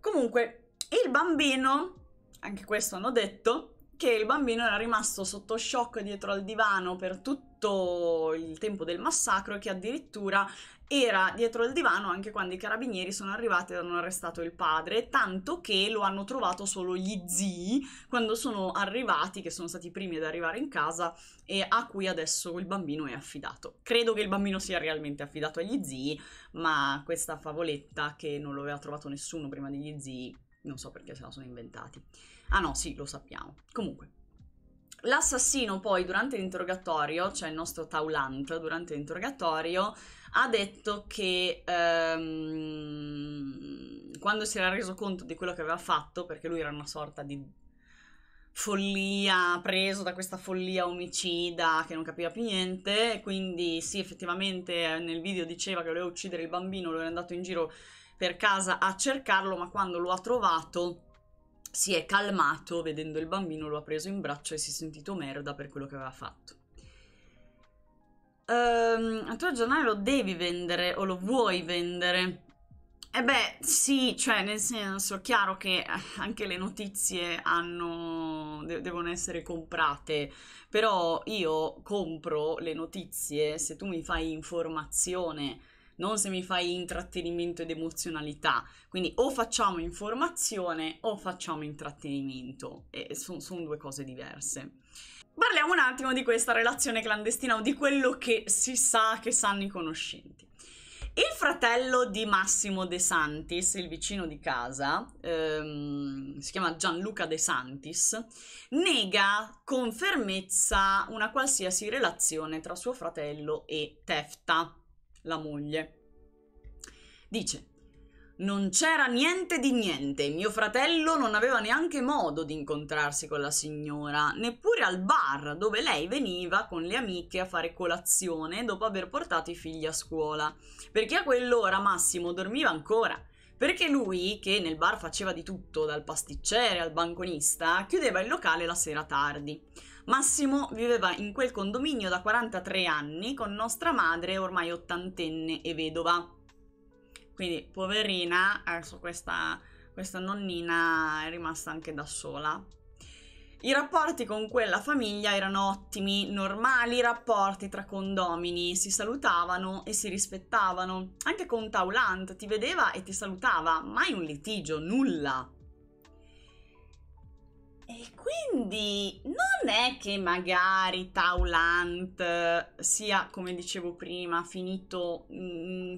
Comunque, il bambino, anche questo hanno detto, che il bambino era rimasto sotto shock dietro al divano per tutto tutto il tempo del massacro e che addirittura era dietro il divano anche quando i carabinieri sono arrivati e hanno arrestato il padre, tanto che lo hanno trovato solo gli zii quando sono arrivati, che sono stati i primi ad arrivare in casa e a cui adesso il bambino è affidato. Credo che il bambino sia realmente affidato agli zii, ma questa favoletta che non lo aveva trovato nessuno prima degli zii, non so perché se la sono inventati. Ah no, sì, lo sappiamo. Comunque, L'assassino poi durante l'interrogatorio, cioè il nostro Taulant durante l'interrogatorio, ha detto che ehm, quando si era reso conto di quello che aveva fatto, perché lui era una sorta di follia, preso da questa follia omicida che non capiva più niente, quindi sì effettivamente eh, nel video diceva che voleva uccidere il bambino, lo era andato in giro per casa a cercarlo, ma quando lo ha trovato si è calmato vedendo il bambino, lo ha preso in braccio e si è sentito merda per quello che aveva fatto. Um, ehm, il tuo giornale lo devi vendere o lo vuoi vendere? E eh beh, sì, cioè nel senso, chiaro che eh, anche le notizie hanno, de devono essere comprate, però io compro le notizie se tu mi fai informazione non se mi fai intrattenimento ed emozionalità. Quindi o facciamo informazione o facciamo intrattenimento, e sono son due cose diverse. Parliamo un attimo di questa relazione clandestina o di quello che si sa che sanno i conoscenti. Il fratello di Massimo De Santis, il vicino di casa, ehm, si chiama Gianluca De Santis, nega con fermezza una qualsiasi relazione tra suo fratello e Tefta, la moglie. Dice, non c'era niente di niente, mio fratello non aveva neanche modo di incontrarsi con la signora, neppure al bar dove lei veniva con le amiche a fare colazione dopo aver portato i figli a scuola, perché a quell'ora Massimo dormiva ancora. Perché lui, che nel bar faceva di tutto, dal pasticcere al banconista, chiudeva il locale la sera tardi. Massimo viveva in quel condominio da 43 anni con nostra madre ormai ottantenne e vedova. Quindi poverina, adesso questa, questa nonnina è rimasta anche da sola. I rapporti con quella famiglia erano ottimi, normali rapporti tra condomini, si salutavano e si rispettavano. Anche con Taulant ti vedeva e ti salutava, mai un litigio, nulla. E quindi non è che magari Taulant sia, come dicevo prima, finito mh, mm,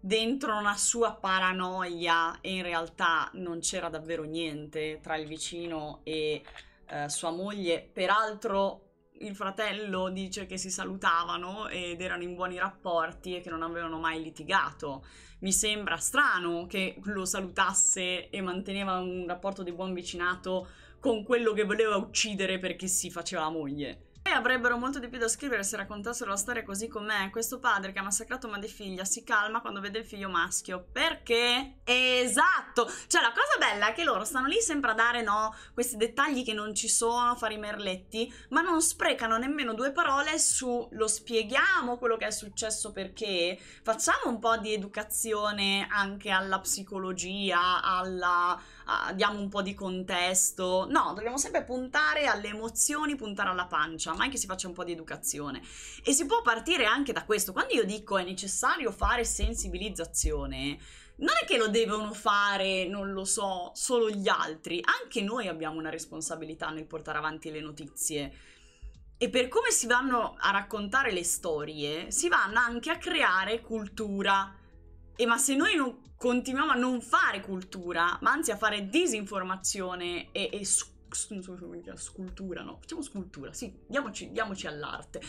dentro una sua paranoia e in realtà non c'era davvero niente tra il vicino e eh, sua moglie. Peraltro il fratello dice che si salutavano ed erano in buoni rapporti e che non avevano mai litigato. Mi sembra strano che lo salutasse e manteneva un rapporto di buon vicinato con quello che voleva uccidere perché si faceva la moglie. E avrebbero molto di più da scrivere se raccontassero la storia così com'è. Questo padre che ha massacrato madre e figlia si calma quando vede il figlio maschio. Perché? Esatto! Cioè, la cosa bella è che loro stanno lì sempre a dare, no, questi dettagli che non ci sono, a fare i merletti, ma non sprecano nemmeno due parole su lo spieghiamo quello che è successo perché. Facciamo un po' di educazione anche alla psicologia, alla Ah, diamo un po' di contesto. No, dobbiamo sempre puntare alle emozioni, puntare alla pancia, ma anche si faccia un po' di educazione. E si può partire anche da questo. Quando io dico è necessario fare sensibilizzazione, non è che lo devono fare, non lo so, solo gli altri, anche noi abbiamo una responsabilità nel portare avanti le notizie. E per come si vanno a raccontare le storie, si vanno anche a creare cultura. E ma se noi non continuiamo a non fare cultura, ma anzi a fare disinformazione e, e scultura, no? Facciamo scultura, sì, diamoci, diamoci all'arte.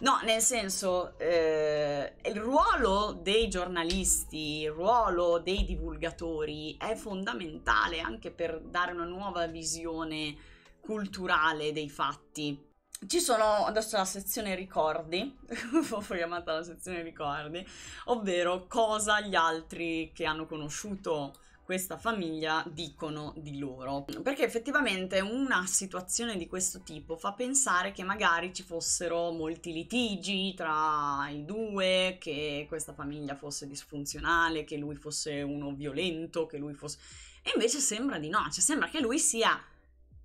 No, nel senso, eh, il ruolo dei giornalisti, il ruolo dei divulgatori è fondamentale anche per dare una nuova visione culturale dei fatti ci sono adesso la sezione ricordi, (laughs) ho chiamata la sezione ricordi, ovvero cosa gli altri che hanno conosciuto questa famiglia dicono di loro. Perché effettivamente una situazione di questo tipo fa pensare che magari ci fossero molti litigi tra i due, che questa famiglia fosse disfunzionale, che lui fosse uno violento, che lui fosse... E invece sembra di no, cioè sembra che lui sia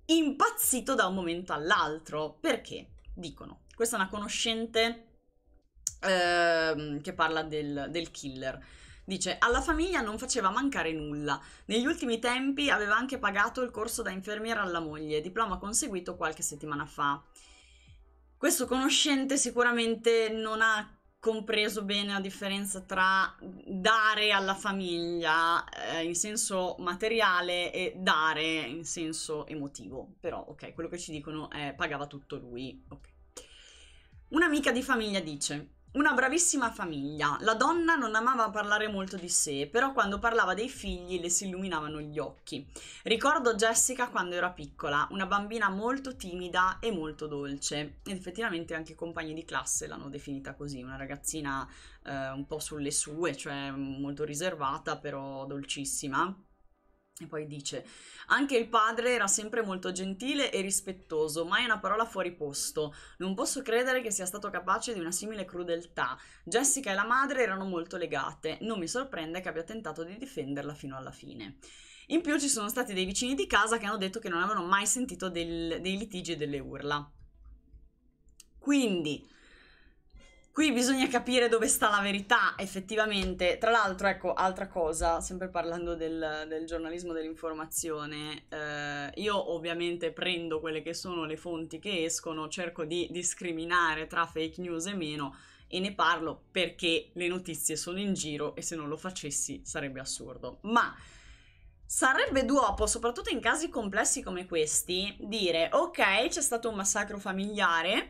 impazzito da un momento all'altro. Perché? Dicono, questa è una conoscente eh, che parla del, del killer. Dice, alla famiglia non faceva mancare nulla. Negli ultimi tempi aveva anche pagato il corso da infermiera alla moglie, diploma conseguito qualche settimana fa. Questo conoscente sicuramente non ha compreso bene la differenza tra dare alla famiglia eh, in senso materiale e dare in senso emotivo. Però, ok, quello che ci dicono è pagava tutto lui. Okay. Un'amica di famiglia dice una bravissima famiglia. La donna non amava parlare molto di sé, però quando parlava dei figli le si illuminavano gli occhi. Ricordo Jessica quando era piccola, una bambina molto timida e molto dolce. Ed effettivamente anche i compagni di classe l'hanno definita così, una ragazzina eh, un po' sulle sue, cioè molto riservata, però dolcissima. E poi dice, anche il padre era sempre molto gentile e rispettoso, mai una parola fuori posto. Non posso credere che sia stato capace di una simile crudeltà. Jessica e la madre erano molto legate, non mi sorprende che abbia tentato di difenderla fino alla fine. In più ci sono stati dei vicini di casa che hanno detto che non avevano mai sentito del, dei litigi e delle urla. Quindi, Qui bisogna capire dove sta la verità, effettivamente. Tra l'altro, ecco, altra cosa, sempre parlando del, del giornalismo dell'informazione, eh, io ovviamente prendo quelle che sono le fonti che escono, cerco di discriminare tra fake news e meno e ne parlo perché le notizie sono in giro e se non lo facessi sarebbe assurdo. Ma Sarebbe duopo, soprattutto in casi complessi come questi, dire ok, c'è stato un massacro familiare,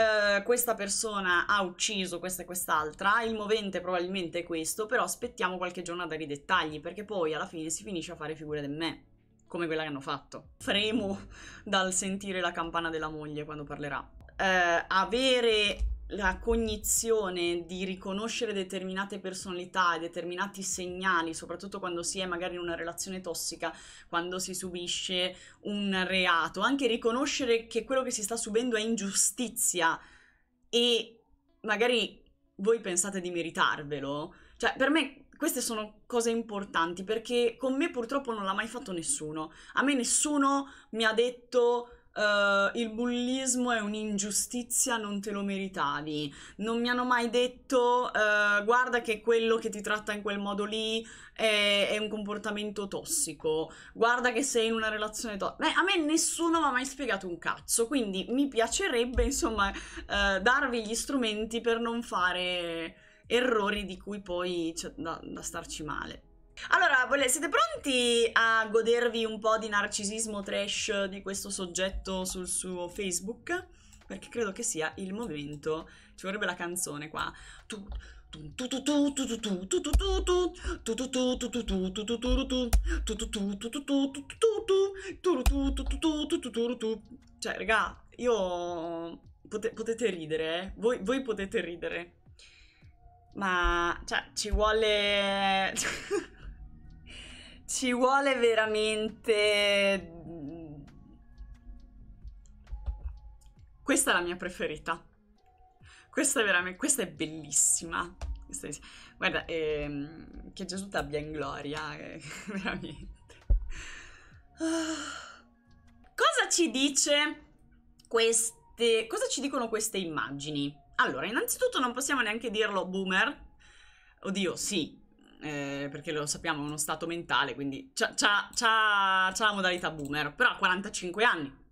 eh, questa persona ha ucciso questa e quest'altra, il movente probabilmente è questo, però aspettiamo qualche giorno a dare i dettagli, perché poi alla fine si finisce a fare figure del me, come quella che hanno fatto. Fremo (laughs) dal sentire la campana della moglie quando parlerà. Eh, avere la cognizione di riconoscere determinate personalità e determinati segnali, soprattutto quando si è magari in una relazione tossica, quando si subisce un reato, anche riconoscere che quello che si sta subendo è ingiustizia e magari voi pensate di meritarvelo. Cioè, per me queste sono cose importanti perché con me purtroppo non l'ha mai fatto nessuno. A me nessuno mi ha detto uh, il bullismo è un'ingiustizia, non te lo meritavi. Non mi hanno mai detto uh, guarda che quello che ti tratta in quel modo lì è, è un comportamento tossico, guarda che sei in una relazione tossica. Beh, A me nessuno mi ha mai spiegato un cazzo, quindi mi piacerebbe insomma uh, darvi gli strumenti per non fare errori di cui poi c'è da, da starci male. Allora, siete pronti a godervi un po' di narcisismo trash di questo soggetto sul suo Facebook? Perché credo che sia il momento. Ci vorrebbe la canzone qua. Tu cioè, raga, io Pot potete ridere, eh? voi, voi potete ridere. Ma, cioè, ci vuole... Ci vuole veramente... Mm, questa è la mia preferita. Questa è veramente... Questa è bellissima. Questa è... Guarda, ehm, che Gesù t'abbia in gloria, eh, (laughs) veramente. Ah. Cosa ci dice queste... Cosa ci dicono queste immagini? Allora, innanzitutto non possiamo neanche dirlo boomer. Oddio, sì, eh, perché lo sappiamo è uno stato mentale, quindi c'ha, la modalità boomer, però ha 45 anni.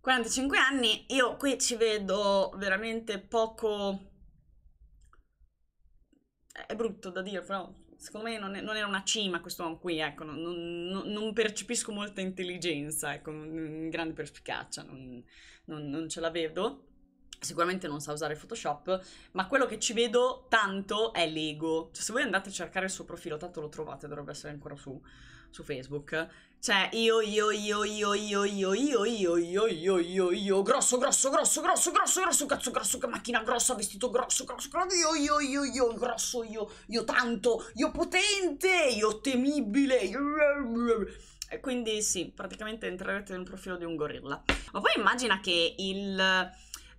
45 anni, io qui ci vedo veramente poco... Eh, è brutto da dire, però secondo me non, è, non era una cima questo uomo qui, ecco, non, non, non, percepisco molta intelligenza, ecco, grande perspicacia, non ce la vedo. Sicuramente non sa usare Photoshop, ma quello che ci vedo tanto è l'ego. Cioè, se voi andate a cercare il suo profilo, tanto lo trovate, dovrebbe essere ancora su, su Facebook. Cioè, io, io, io, io, io, io, io, io, io, io, io, io, grosso, grosso, grosso, grosso, grosso, grosso, cazzo, grosso, che macchina grossa, vestito grosso, grosso, grosso, io, io, io, io, grosso, io, io tanto, io potente, io temibile, E quindi sì, praticamente entrerete nel profilo di un gorilla. Ma poi immagina che il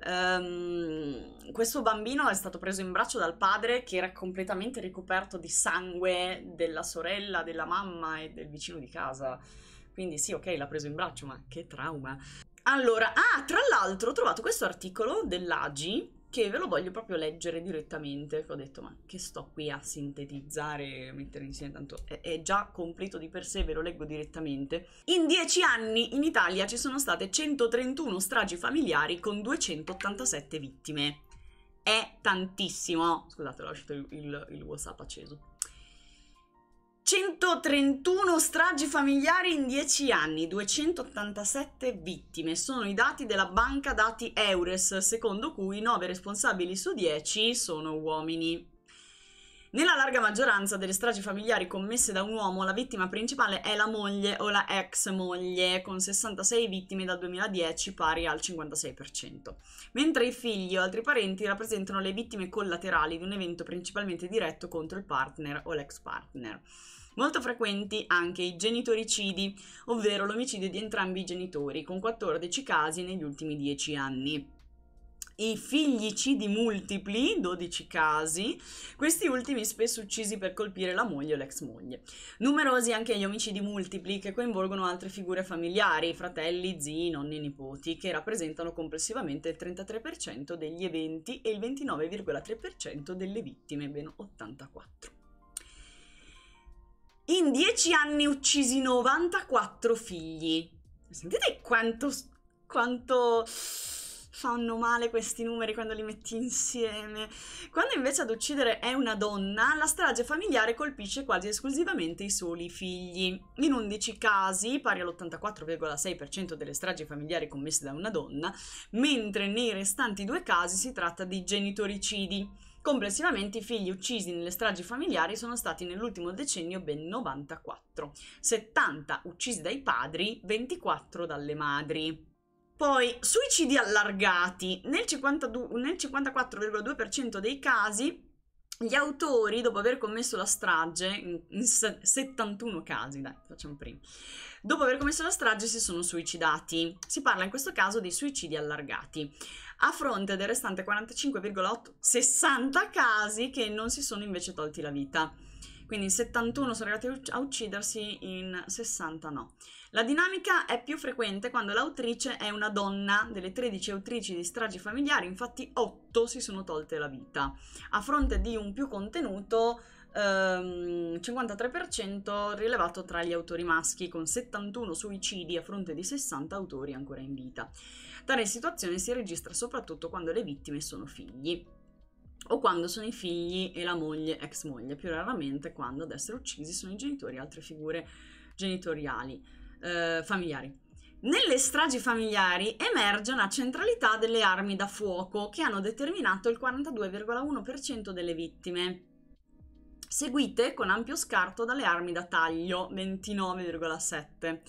Um, questo bambino è stato preso in braccio dal padre che era completamente ricoperto di sangue della sorella, della mamma e del vicino di casa. Quindi sì, ok, l'ha preso in braccio, ma che trauma. Allora, ah, tra l'altro ho trovato questo articolo dell'AGI che ve lo voglio proprio leggere direttamente, ho detto ma che sto qui a sintetizzare, a mettere insieme, tanto è, è già completo di per sé, ve lo leggo direttamente. In dieci anni in Italia ci sono state 131 stragi familiari con 287 vittime. È tantissimo. Scusate, ho lasciato il, il, il WhatsApp acceso. 131 stragi familiari in 10 anni, 287 vittime. Sono i dati della banca dati Eures, secondo cui 9 responsabili su 10 sono uomini. Nella larga maggioranza delle stragi familiari commesse da un uomo, la vittima principale è la moglie o la ex moglie, con 66 vittime dal 2010 pari al 56%, mentre i figli o altri parenti rappresentano le vittime collaterali di un evento principalmente diretto contro il partner o l'ex partner. Molto frequenti anche i genitoricidi, ovvero l'omicidio di entrambi i genitori, con 14 casi negli ultimi 10 anni i figlicidi multipli, 12 casi, questi ultimi spesso uccisi per colpire la moglie o l'ex moglie. Numerosi anche gli omicidi multipli che coinvolgono altre figure familiari, fratelli, zii, nonni, nipoti, che rappresentano complessivamente il 33% degli eventi e il 29,3% delle vittime, ben 84. In dieci anni uccisi 94 figli. Sentite quanto, quanto fanno male questi numeri quando li metti insieme. Quando invece ad uccidere è una donna, la strage familiare colpisce quasi esclusivamente i soli figli. In 11 casi, pari all'84,6% delle stragi familiari commesse da una donna, mentre nei restanti due casi si tratta di genitoricidi. Complessivamente i figli uccisi nelle stragi familiari sono stati nell'ultimo decennio ben 94, 70 uccisi dai padri, 24 dalle madri. Poi, suicidi allargati. Nel, 52, nel 54,2% dei casi gli autori, dopo aver commesso la strage, in 71 casi, dai, facciamo prima, dopo aver commesso la strage si sono suicidati. Si parla in questo caso di suicidi allargati a fronte del restante 45,8-60 casi che non si sono invece tolti la vita. Quindi in 71 sono arrivati a uccidersi, in 60 no. La dinamica è più frequente quando l'autrice è una donna, delle 13 autrici di stragi familiari, infatti 8 si sono tolte la vita, a fronte di un più contenuto ehm, 53% rilevato tra gli autori maschi, con 71 suicidi a fronte di 60 autori ancora in vita. Tale situazione si registra soprattutto quando le vittime sono figli o quando sono i figli e la moglie, ex moglie, più raramente quando ad essere uccisi sono i genitori e altre figure genitoriali, eh, familiari. Nelle stragi familiari emerge una centralità delle armi da fuoco che hanno determinato il 42,1% delle vittime, seguite con ampio scarto dalle armi da taglio 29,7%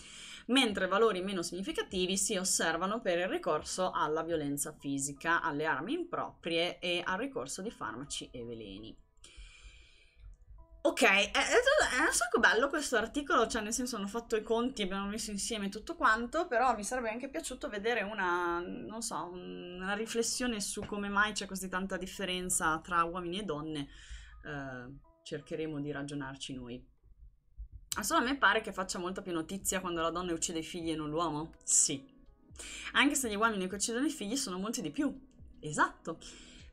mentre valori meno significativi si osservano per il ricorso alla violenza fisica, alle armi improprie e al ricorso di farmaci e veleni. Ok, è, un sacco bello questo articolo, cioè nel senso hanno fatto i conti, abbiamo messo insieme tutto quanto, però mi sarebbe anche piaciuto vedere una, non so, una riflessione su come mai c'è così tanta differenza tra uomini e donne. Eh, cercheremo di ragionarci noi. Ah, solo a me pare che faccia molta più notizia quando la donna uccide i figli e non l'uomo. Sì. Anche se gli uomini che uccidono i figli sono molti di più. Esatto.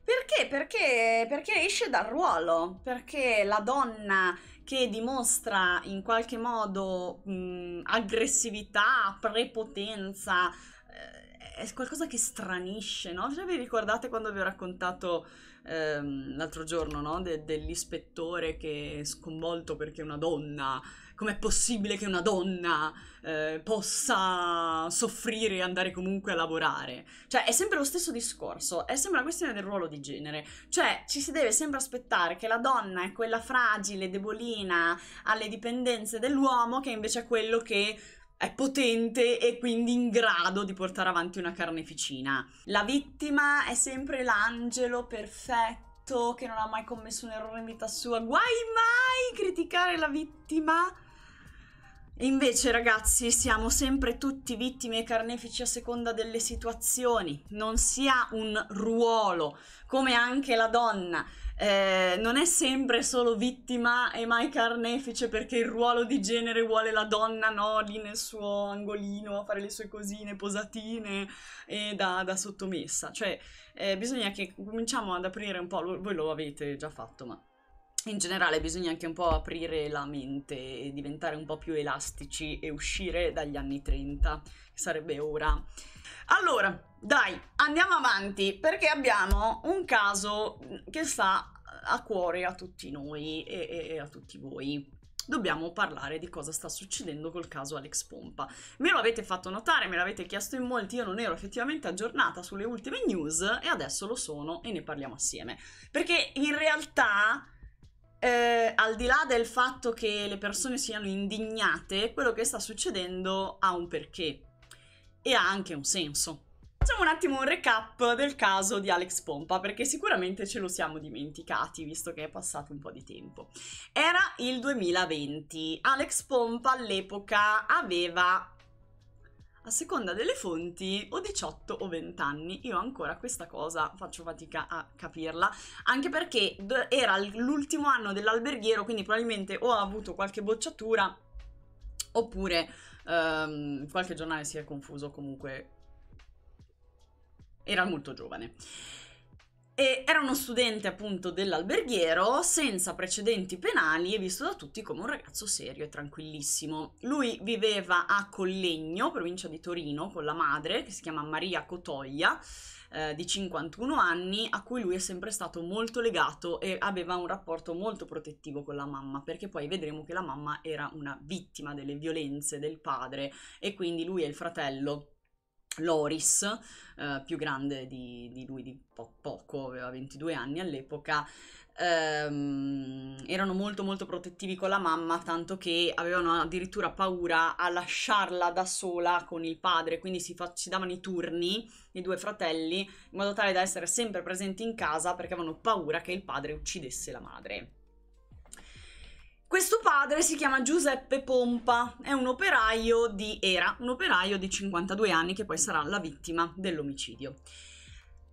Perché? Perché, perché esce dal ruolo, perché la donna che dimostra in qualche modo mh, aggressività, prepotenza, eh, è qualcosa che stranisce, no? Se cioè, vi ricordate quando vi ho raccontato ehm, l'altro giorno, no? De- dell'ispettore che è sconvolto perché è una donna, com'è possibile che una donna eh, possa soffrire e andare comunque a lavorare? Cioè, è sempre lo stesso discorso, è sempre una questione del ruolo di genere. Cioè, ci si deve sempre aspettare che la donna è quella fragile, debolina, alle dipendenze dell'uomo, che invece è quello che è potente e quindi in grado di portare avanti una carneficina. La vittima è sempre l'angelo perfetto che non ha mai commesso un errore in vita sua. Guai mai criticare la vittima! Invece, ragazzi, siamo sempre tutti vittime e carnefici a seconda delle situazioni. Non si un ruolo, come anche la donna eh, non è sempre solo vittima e mai carnefice perché il ruolo di genere vuole la donna no, lì nel suo angolino a fare le sue cosine posatine e da, da sottomessa. Cioè, eh, bisogna che cominciamo ad aprire un po', voi lo avete già fatto, ma in generale bisogna anche un po' aprire la mente e diventare un po' più elastici e uscire dagli anni 30, che sarebbe ora. Allora, dai, andiamo avanti perché abbiamo un caso che sta a cuore a tutti noi e, e, e a tutti voi dobbiamo parlare di cosa sta succedendo col caso Alex Pompa. Me lo avete fatto notare, me l'avete chiesto in molti, io non ero effettivamente aggiornata sulle ultime news e adesso lo sono e ne parliamo assieme. Perché in realtà... Eh, al di là del fatto che le persone siano indignate, quello che sta succedendo ha un perché e ha anche un senso. Facciamo un attimo un recap del caso di Alex Pompa, perché sicuramente ce lo siamo dimenticati, visto che è passato un po' di tempo. Era il 2020. Alex Pompa all'epoca aveva, a seconda delle fonti, o 18 o 20 anni. Io ancora questa cosa faccio fatica a capirla, anche perché era l'ultimo anno dell'alberghiero, quindi probabilmente o ha avuto qualche bocciatura, oppure um, qualche giornale si è confuso comunque era molto giovane. E era uno studente appunto dell'alberghiero, senza precedenti penali e visto da tutti come un ragazzo serio e tranquillissimo. Lui viveva a Collegno, provincia di Torino, con la madre che si chiama Maria Cotoglia, eh, di 51 anni, a cui lui è sempre stato molto legato e aveva un rapporto molto protettivo con la mamma, perché poi vedremo che la mamma era una vittima delle violenze del padre e quindi lui e il fratello Loris, eh, più grande di, di lui di po- poco, aveva 22 anni all'epoca, ehm, erano molto molto protettivi con la mamma, tanto che avevano addirittura paura a lasciarla da sola con il padre, quindi si, fa- si davano i turni, i due fratelli, in modo tale da essere sempre presenti in casa perché avevano paura che il padre uccidesse la madre. Questo padre si chiama Giuseppe Pompa, è un operaio di, era un operaio di 52 anni che poi sarà la vittima dell'omicidio.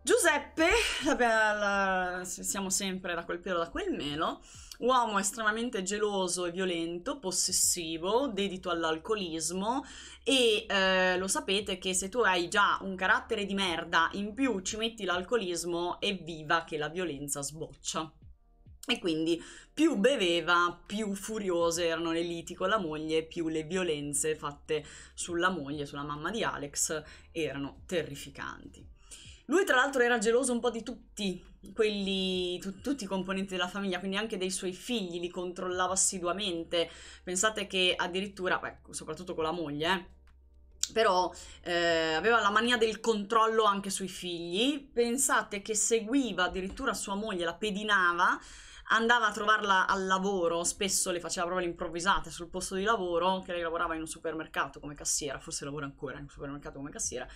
Giuseppe, la, la, siamo sempre da quel pelo da quel melo, uomo estremamente geloso e violento, possessivo, dedito all'alcolismo e eh, lo sapete che se tu hai già un carattere di merda in più ci metti l'alcolismo e viva che la violenza sboccia. E quindi più beveva, più furiose erano le liti con la moglie, più le violenze fatte sulla moglie, sulla mamma di Alex, erano terrificanti. Lui tra l'altro era geloso un po' di tutti, quelli, tu, tutti i componenti della famiglia, quindi anche dei suoi figli, li controllava assiduamente. Pensate che addirittura, beh, soprattutto con la moglie, eh, però eh, aveva la mania del controllo anche sui figli. Pensate che seguiva addirittura sua moglie, la pedinava andava a trovarla al lavoro, spesso le faceva proprio le improvvisate sul posto di lavoro, che lei lavorava in un supermercato come cassiera, forse lavora ancora in un supermercato come cassiera,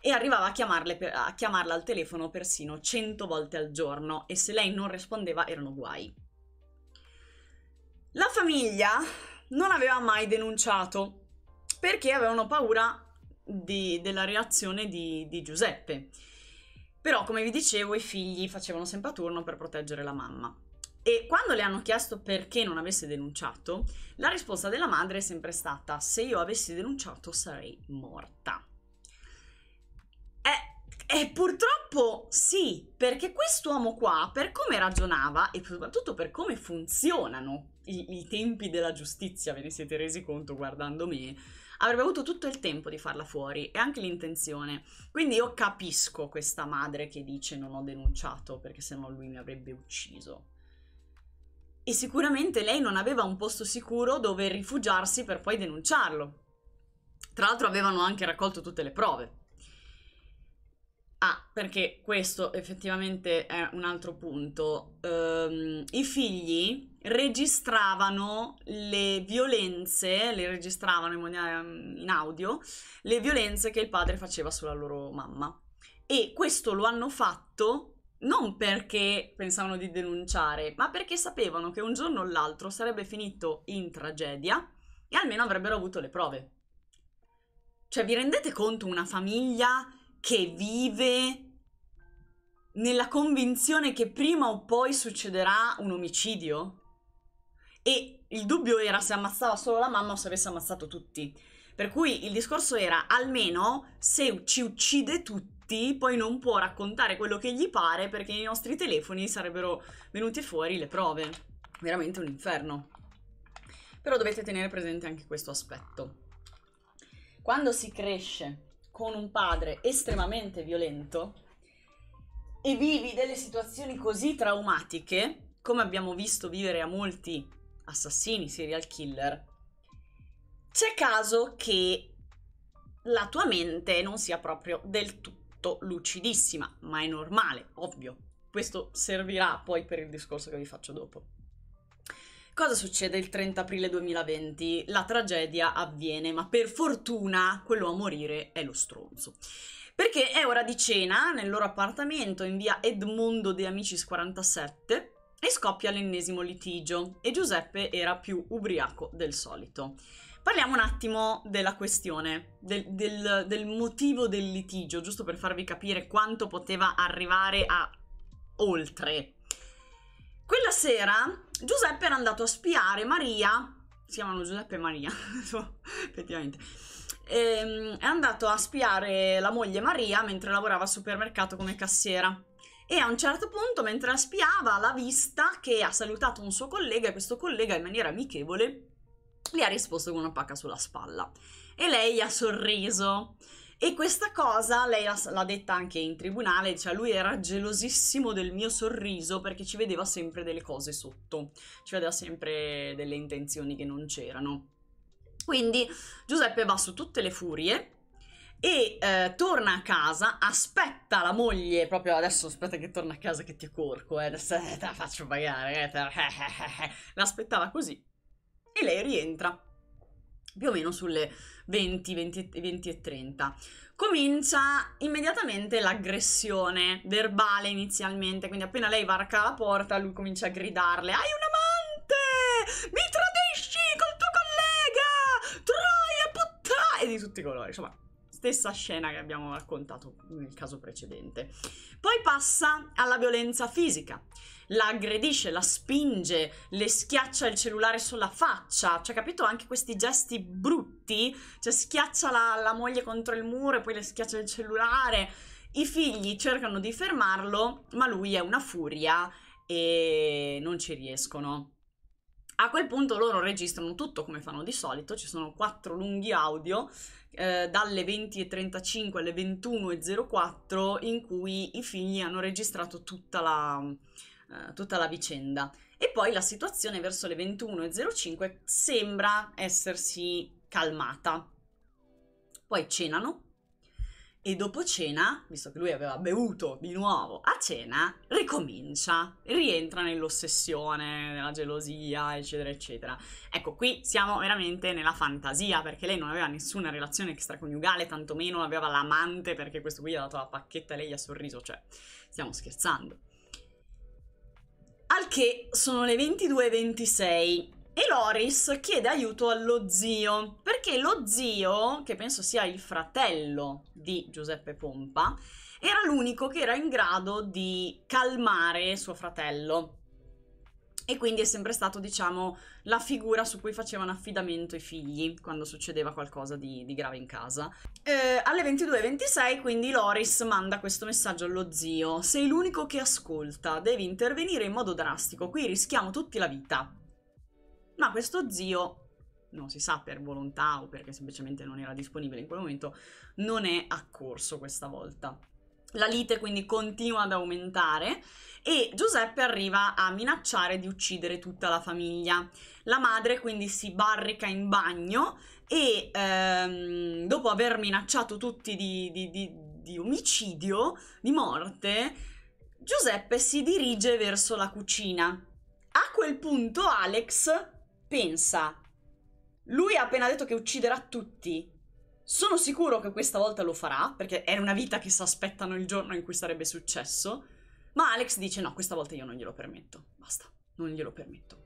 e arrivava a, per, a chiamarla al telefono persino 100 volte al giorno e se lei non rispondeva erano guai. La famiglia non aveva mai denunciato perché avevano paura di, della reazione di, di Giuseppe. Però, come vi dicevo, i figli facevano sempre a turno per proteggere la mamma. E quando le hanno chiesto perché non avesse denunciato, la risposta della madre è sempre stata: se io avessi denunciato sarei morta. E, eh, e purtroppo sì, perché quest'uomo qua, per come ragionava e soprattutto per come funzionano i, i tempi della giustizia, ve ne siete resi conto guardando me, avrebbe avuto tutto il tempo di farla fuori e anche l'intenzione. Quindi io capisco questa madre che dice non ho denunciato perché sennò lui mi avrebbe ucciso e sicuramente lei non aveva un posto sicuro dove rifugiarsi per poi denunciarlo. Tra l'altro avevano anche raccolto tutte le prove. Ah, perché questo effettivamente è un altro punto. Um, I figli registravano le violenze, le registravano in, in audio, le violenze che il padre faceva sulla loro mamma. E questo lo hanno fatto non perché pensavano di denunciare, ma perché sapevano che un giorno o l'altro sarebbe finito in tragedia e almeno avrebbero avuto le prove. Cioè, vi rendete conto una famiglia che vive nella convinzione che prima o poi succederà un omicidio? E il dubbio era se ammazzava solo la mamma o se avesse ammazzato tutti. Per cui il discorso era almeno se ci uccide tutti tutti poi non può raccontare quello che gli pare perché nei nostri telefoni sarebbero venute fuori le prove. Veramente un inferno. Però dovete tenere presente anche questo aspetto. Quando si cresce con un padre estremamente violento e vivi delle situazioni così traumatiche, come abbiamo visto vivere a molti assassini, serial killer, c'è caso che la tua mente non sia proprio del tutto molto lucidissima, ma è normale, ovvio. Questo servirà poi per il discorso che vi faccio dopo. Cosa succede il 30 aprile 2020? La tragedia avviene, ma per fortuna quello a morire è lo stronzo. Perché è ora di cena nel loro appartamento in via Edmondo de Amicis 47 e scoppia l'ennesimo litigio e Giuseppe era più ubriaco del solito. Parliamo un attimo della questione, del, del, del motivo del litigio, giusto per farvi capire quanto poteva arrivare a oltre. Quella sera Giuseppe era andato a spiare Maria, si chiamano Giuseppe e Maria, (laughs) effettivamente, ehm, è andato a spiare la moglie Maria mentre lavorava al supermercato come cassiera. E a un certo punto, mentre la spiava, l'ha vista che ha salutato un suo collega e questo collega in maniera amichevole le ha risposto con una pacca sulla spalla e lei ha sorriso. E questa cosa lei l'ha detta anche in tribunale, cioè lui era gelosissimo del mio sorriso perché ci vedeva sempre delle cose sotto, ci vedeva sempre delle intenzioni che non c'erano. Quindi Giuseppe va su tutte le furie e eh, torna a casa, aspetta la moglie, proprio adesso aspetta che torna a casa che ti accorco, eh, adesso eh, te la faccio pagare, eh, te... (laughs) Eh, eh, l'aspettava così e lei rientra più o meno sulle 20, 20, 20 e 30. Comincia immediatamente l'aggressione verbale inizialmente, quindi appena lei varca la porta lui comincia a gridarle hai un amante, mi tradisci col tuo collega, troia puttana, e di tutti i colori, insomma stessa scena che abbiamo raccontato nel caso precedente. Poi passa alla violenza fisica. La aggredisce, la spinge, le schiaccia il cellulare sulla faccia, cioè capito anche questi gesti brutti, cioè schiaccia la, la moglie contro il muro e poi le schiaccia il cellulare. I figli cercano di fermarlo, ma lui è una furia e non ci riescono. A quel punto loro registrano tutto come fanno di solito, ci sono quattro lunghi audio eh, dalle 20.35 alle 21.04 in cui i figli hanno registrato tutta la, eh, tutta la vicenda. E poi la situazione verso le 21.05 sembra essersi calmata. Poi cenano e dopo cena, visto che lui aveva bevuto di nuovo a cena, ricomincia, rientra nell'ossessione, nella gelosia, eccetera, eccetera. Ecco, qui siamo veramente nella fantasia, perché lei non aveva nessuna relazione extraconiugale, tantomeno aveva l'amante, perché questo qui gli ha dato la pacchetta e lei gli ha sorriso, cioè, stiamo scherzando. Al che sono le 22.26 e Loris chiede aiuto allo zio, perché lo zio, che penso sia il fratello di Giuseppe Pompa, era l'unico che era in grado di calmare suo fratello. E quindi è sempre stato, diciamo, la figura su cui facevano affidamento i figli quando succedeva qualcosa di, di grave in casa. Eh, alle 22.26 quindi Loris manda questo messaggio allo zio. Sei l'unico che ascolta, devi intervenire in modo drastico, qui rischiamo tutti la vita ma questo zio, non si sa per volontà o perché semplicemente non era disponibile in quel momento, non è accorso questa volta. La lite quindi continua ad aumentare e Giuseppe arriva a minacciare di uccidere tutta la famiglia. La madre quindi si barrica in bagno e ehm, dopo aver minacciato tutti di, di, di, di omicidio, di morte, Giuseppe si dirige verso la cucina. A quel punto Alex pensa, lui ha appena detto che ucciderà tutti. Sono sicuro che questa volta lo farà, perché è una vita che si aspettano il giorno in cui sarebbe successo. Ma Alex dice no, questa volta io non glielo permetto. Basta, non glielo permetto.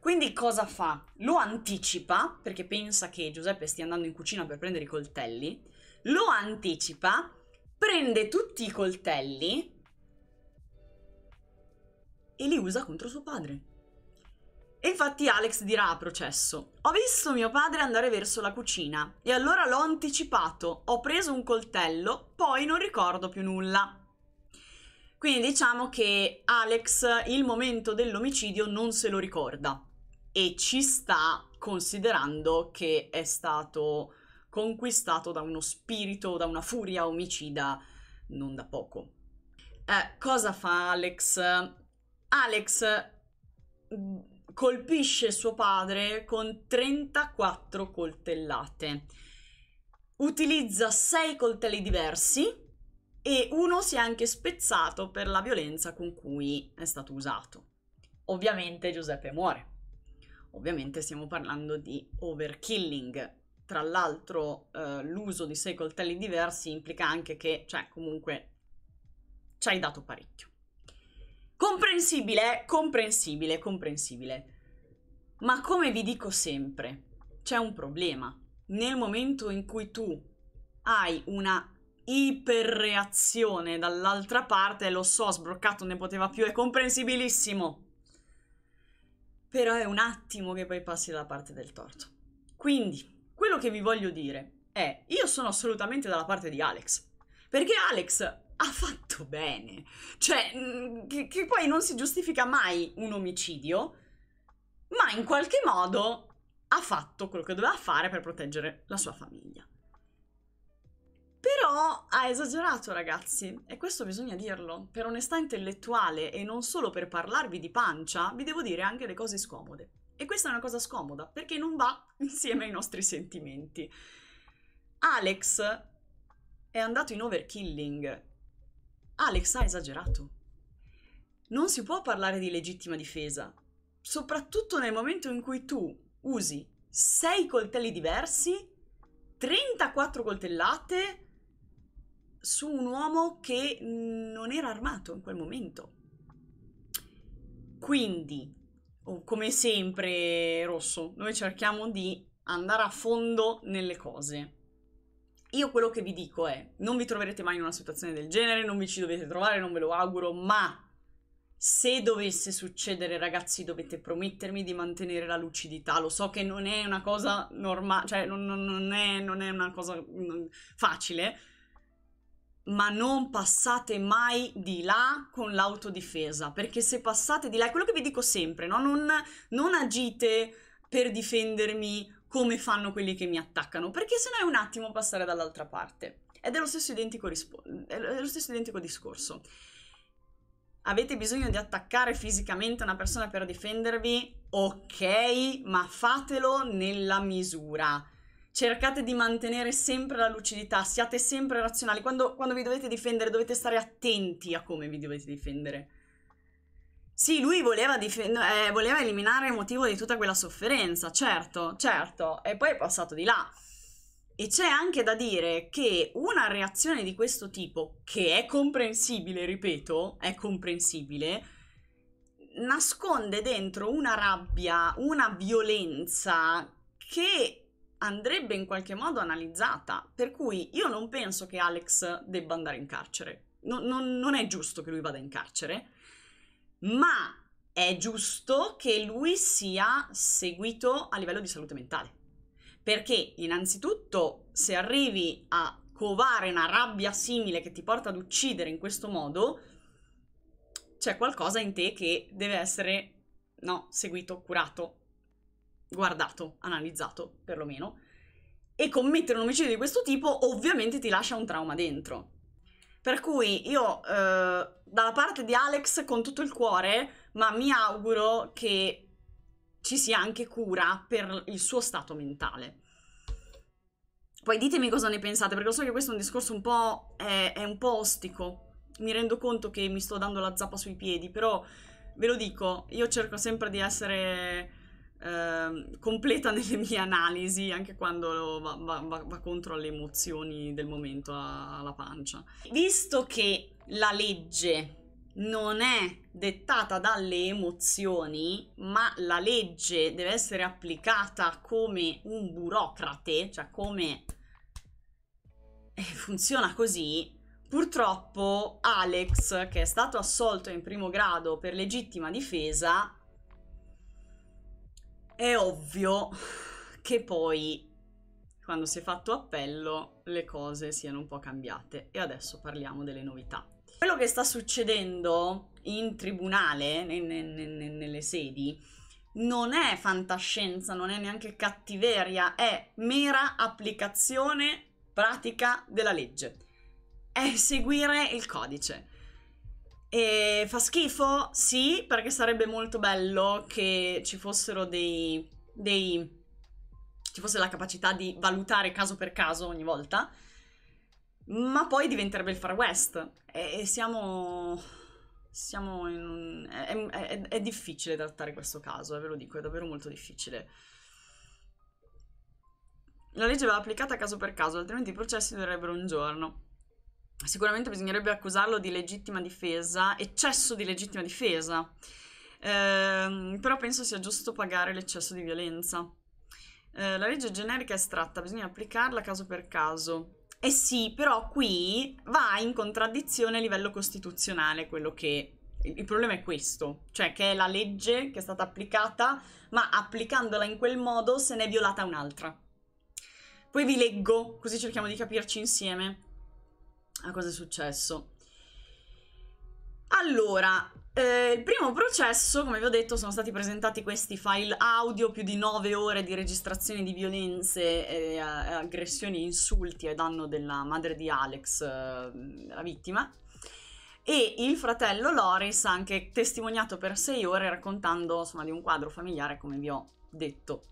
Quindi cosa fa? Lo anticipa, perché pensa che Giuseppe stia andando in cucina per prendere i coltelli. Lo anticipa, prende tutti i coltelli e li usa contro suo padre. E infatti Alex dirà a processo: Ho visto mio padre andare verso la cucina e allora l'ho anticipato, ho preso un coltello, poi non ricordo più nulla. Quindi diciamo che Alex il momento dell'omicidio non se lo ricorda e ci sta considerando che è stato conquistato da uno spirito, da una furia omicida non da poco. Eh, cosa fa Alex? Alex mm, colpisce suo padre con 34 coltellate. Utilizza 6 coltelli diversi e uno si è anche spezzato per la violenza con cui è stato usato. Ovviamente Giuseppe muore. Ovviamente stiamo parlando di overkilling. Tra l'altro eh, l'uso di 6 coltelli diversi implica anche che, cioè, comunque ci hai dato parecchio. Comprensibile, eh? comprensibile, comprensibile. Ma come vi dico sempre, c'è un problema. Nel momento in cui tu hai una iperreazione dall'altra parte, lo so, sbroccato ne poteva più, è comprensibilissimo. Però è un attimo che poi passi dalla parte del torto. Quindi, quello che vi voglio dire è, io sono assolutamente dalla parte di Alex. Perché Alex ha fatto bene. Cioè, mm, che, che, poi non si giustifica mai un omicidio, ma in qualche modo ha fatto quello che doveva fare per proteggere la sua famiglia. Però ha esagerato, ragazzi, e questo bisogna dirlo. Per onestà intellettuale e non solo per parlarvi di pancia, vi devo dire anche le cose scomode. E questa è una cosa scomoda, perché non va (laughs) insieme ai nostri sentimenti. Alex è andato in overkilling Alex ha esagerato. Non si può parlare di legittima difesa, soprattutto nel momento in cui tu usi 6 coltelli diversi, 34 coltellate su un uomo che non era armato in quel momento. Quindi, come sempre, Rosso, noi cerchiamo di andare a fondo nelle cose io quello che vi dico è, non vi troverete mai in una situazione del genere, non vi ci dovete trovare, non ve lo auguro, ma se dovesse succedere, ragazzi, dovete promettermi di mantenere la lucidità. Lo so che non è una cosa normale, cioè non, non, è, non, è, una cosa facile, ma non passate mai di là con l'autodifesa, perché se passate di là, è quello che vi dico sempre, no? non, non agite per difendermi come fanno quelli che mi attaccano, perché se no è un attimo passare dall'altra parte. Ed è lo stesso identico, rispo- lo stesso identico discorso. Avete bisogno di attaccare fisicamente una persona per difendervi? Ok, ma fatelo nella misura. Cercate di mantenere sempre la lucidità, siate sempre razionali. Quando, quando vi dovete difendere dovete stare attenti a come vi dovete difendere. Sì, lui voleva, eh, voleva, eliminare il motivo di tutta quella sofferenza, certo, certo, e poi è passato di là. E c'è anche da dire che una reazione di questo tipo, che è comprensibile, ripeto, è comprensibile, nasconde dentro una rabbia, una violenza che andrebbe in qualche modo analizzata. Per cui io non penso che Alex debba andare in carcere. No, non, non è giusto che lui vada in carcere ma è giusto che lui sia seguito a livello di salute mentale. Perché innanzitutto se arrivi a covare una rabbia simile che ti porta ad uccidere in questo modo, c'è qualcosa in te che deve essere no, seguito, curato, guardato, analizzato perlomeno. E commettere un omicidio di questo tipo ovviamente ti lascia un trauma dentro. Per cui io, eh, dalla parte di Alex, con tutto il cuore, ma mi auguro che ci sia anche cura per il suo stato mentale. Poi ditemi cosa ne pensate, perché lo so che questo è un discorso un po', è, è un po ostico. Mi rendo conto che mi sto dando la zappa sui piedi, però ve lo dico, io cerco sempre di essere Ehm, completa nelle mie analisi anche quando va, va, va, va contro alle emozioni del momento, a, alla pancia. Visto che la legge non è dettata dalle emozioni, ma la legge deve essere applicata come un burocrate, cioè come funziona così. Purtroppo Alex, che è stato assolto in primo grado per legittima difesa, è ovvio che poi, quando si è fatto appello, le cose siano un po' cambiate. E adesso parliamo delle novità. Quello che sta succedendo in tribunale, nelle sedi, non è fantascienza, non è neanche cattiveria, è mera applicazione pratica della legge. È seguire il codice. E fa schifo? Sì, perché sarebbe molto bello che ci fossero dei, dei ci fosse la capacità di valutare caso per caso ogni volta, ma poi diventerebbe il Far West e, siamo... siamo in un... È, è, è difficile trattare questo caso, eh, ve lo dico, è davvero molto difficile. La legge va applicata caso per caso, altrimenti i processi durerebbero un giorno sicuramente bisognerebbe accusarlo di legittima difesa, eccesso di legittima difesa. Eh, però penso sia giusto pagare l'eccesso di violenza. Eh, la legge generica è estratta, bisogna applicarla caso per caso. Eh sì, però qui va in contraddizione a livello costituzionale quello che... Il problema è questo, cioè che è la legge che è stata applicata, ma applicandola in quel modo se ne è violata un'altra. Poi vi leggo, così cerchiamo di capirci insieme a cosa è successo. Allora, eh, il primo processo, come vi ho detto, sono stati presentati questi file audio, più di 9 ore di registrazione di violenze, eh, aggressioni, insulti a danno della madre di Alex, eh, la vittima, e il fratello Loris ha anche testimoniato per 6 ore raccontando insomma, di un quadro familiare, come vi ho detto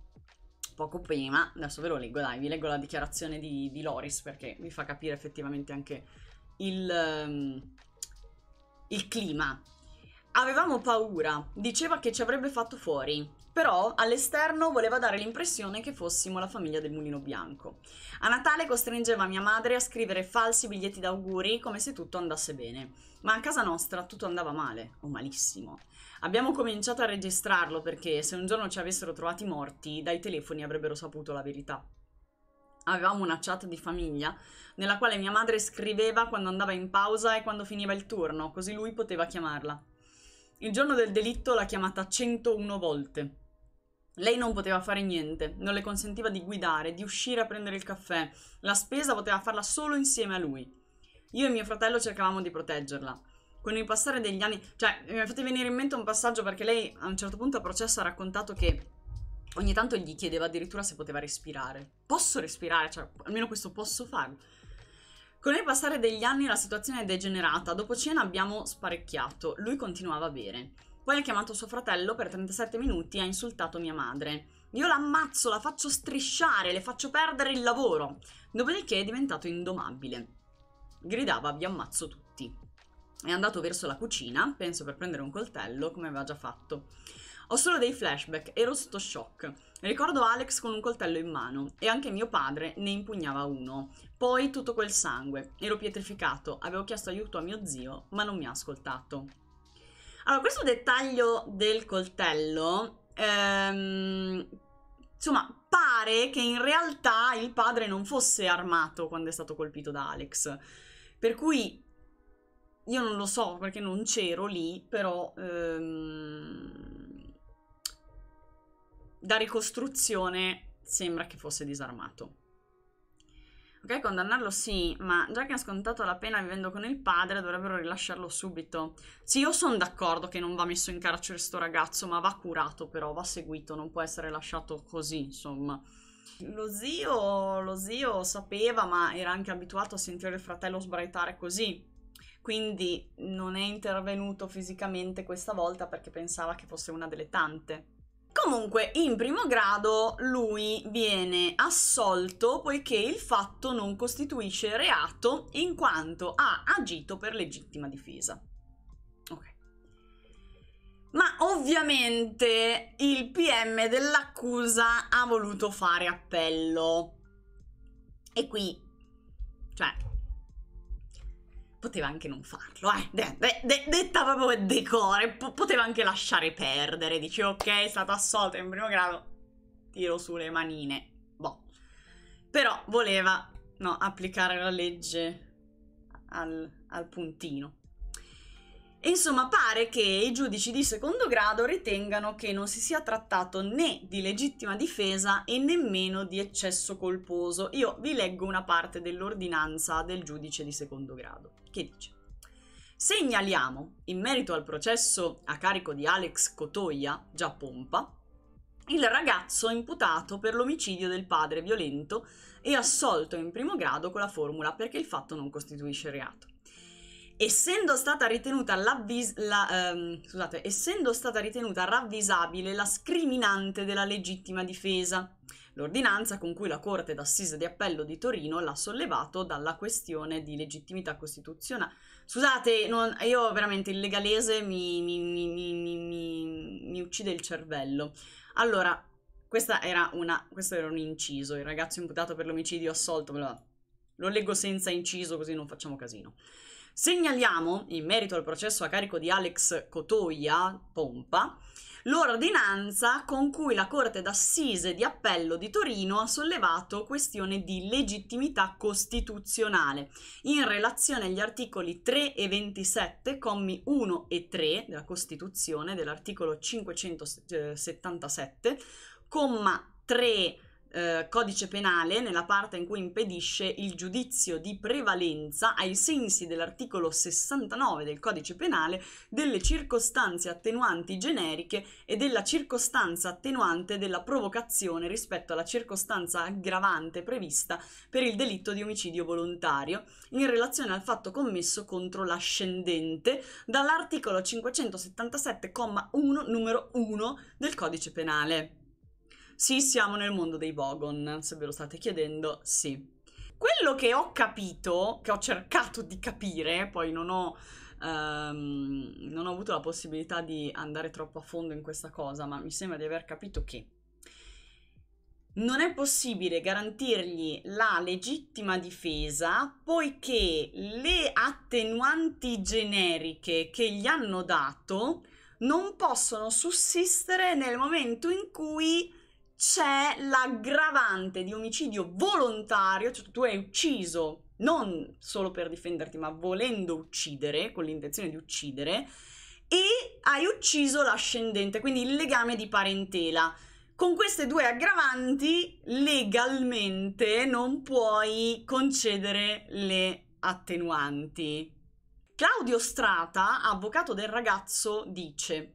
poco prima, adesso ve lo leggo, dai, vi leggo la dichiarazione di, di Loris perché vi fa capire effettivamente anche il, um, il clima. Avevamo paura, diceva che ci avrebbe fatto fuori, però all'esterno voleva dare l'impressione che fossimo la famiglia del mulino bianco. A Natale costringeva mia madre a scrivere falsi biglietti d'auguri come se tutto andasse bene, ma a casa nostra tutto andava male, o malissimo. Abbiamo cominciato a registrarlo perché se un giorno ci avessero trovati morti, dai telefoni avrebbero saputo la verità. Avevamo una chat di famiglia nella quale mia madre scriveva quando andava in pausa e quando finiva il turno, così lui poteva chiamarla. Il giorno del delitto l'ha chiamata 101 volte. Lei non poteva fare niente, non le consentiva di guidare, di uscire a prendere il caffè. La spesa poteva farla solo insieme a lui. Io e mio fratello cercavamo di proteggerla con il passare degli anni, cioè mi fate venire in mente un passaggio perché lei a un certo punto a processo ha raccontato che ogni tanto gli chiedeva addirittura se poteva respirare. Posso respirare? Cioè, almeno questo posso farlo. Con il passare degli anni la situazione è degenerata, dopo cena abbiamo sparecchiato, lui continuava a bere. Poi ha chiamato suo fratello per 37 minuti e ha insultato mia madre. Io l'ammazzo, la faccio strisciare, le faccio perdere il lavoro. Dopodiché è diventato indomabile. Gridava vi ammazzo tutti è andato verso la cucina, penso per prendere un coltello, come aveva già fatto. Ho solo dei flashback, ero sotto shock. Ricordo Alex con un coltello in mano e anche mio padre ne impugnava uno. Poi tutto quel sangue, ero pietrificato, avevo chiesto aiuto a mio zio, ma non mi ha ascoltato. Allora, questo dettaglio del coltello, ehm, insomma, pare che in realtà il padre non fosse armato quando è stato colpito da Alex. Per cui io non lo so perché non c'ero lì, però ehm, da ricostruzione sembra che fosse disarmato. Ok, condannarlo sì, ma già che ha scontato la pena vivendo con il padre, dovrebbero rilasciarlo subito. Sì, io sono d'accordo che non va messo in carcere sto ragazzo, ma va curato però, va seguito, non può essere lasciato così, insomma. Lo zio, lo zio sapeva, ma era anche abituato a sentire il fratello sbraitare così quindi non è intervenuto fisicamente questa volta perché pensava che fosse una delle tante. Comunque, in primo grado lui viene assolto poiché il fatto non costituisce reato in quanto ha agito per legittima difesa. Ok. Ma ovviamente il PM dell'accusa ha voluto fare appello. E qui, cioè, poteva anche non farlo, eh. De, de, de, detta proprio decore, po poteva anche lasciare perdere. Dice, ok, è stato assolto in primo grado, tiro su le manine. Boh. Però voleva, no, applicare la legge al, al puntino insomma, pare che i giudici di secondo grado ritengano che non si sia trattato né di legittima difesa e nemmeno di eccesso colposo. Io vi leggo una parte dell'ordinanza del giudice di secondo grado, che dice. Segnaliamo, in merito al processo a carico di Alex Cotoia, già pompa, il ragazzo imputato per l'omicidio del padre violento e assolto in primo grado con la formula perché il fatto non costituisce reato essendo stata ritenuta, la, ehm, scusate, essendo stata ritenuta ravvisabile la scriminante della legittima difesa, l'ordinanza con cui la Corte d'Assise di Appello di Torino l'ha sollevato dalla questione di legittimità costituzionale. Scusate, non, io veramente il legalese mi, mi, mi, mi uccide il cervello. Allora, era una, questo era un inciso, il ragazzo imputato per l'omicidio assolto, lo leggo senza inciso così non facciamo casino. Segnaliamo, in merito al processo a carico di Alex Cotoia, Pompa, l'ordinanza con cui la Corte d'Assise di Appello di Torino ha sollevato questione di legittimità costituzionale in relazione agli articoli 3 e 27, commi 1 e 3 della Costituzione, dell'articolo 577, comma 3 eh, codice penale nella parte in cui impedisce il giudizio di prevalenza ai sensi dell'articolo 69 del codice penale delle circostanze attenuanti generiche e della circostanza attenuante della provocazione rispetto alla circostanza aggravante prevista per il delitto di omicidio volontario in relazione al fatto commesso contro l'ascendente dall'articolo 577,1 numero 1 del codice penale. Sì, siamo nel mondo dei Vogon, se ve lo state chiedendo, sì. Quello che ho capito, che ho cercato di capire, poi non ho, um, non ho avuto la possibilità di andare troppo a fondo in questa cosa, ma mi sembra di aver capito che non è possibile garantirgli la legittima difesa poiché le attenuanti generiche che gli hanno dato non possono sussistere nel momento in cui c'è l'aggravante di omicidio volontario, cioè tu hai ucciso non solo per difenderti, ma volendo uccidere, con l'intenzione di uccidere, e hai ucciso l'ascendente, quindi il legame di parentela. Con queste due aggravanti, legalmente non puoi concedere le attenuanti. Claudio Strata, avvocato del ragazzo, dice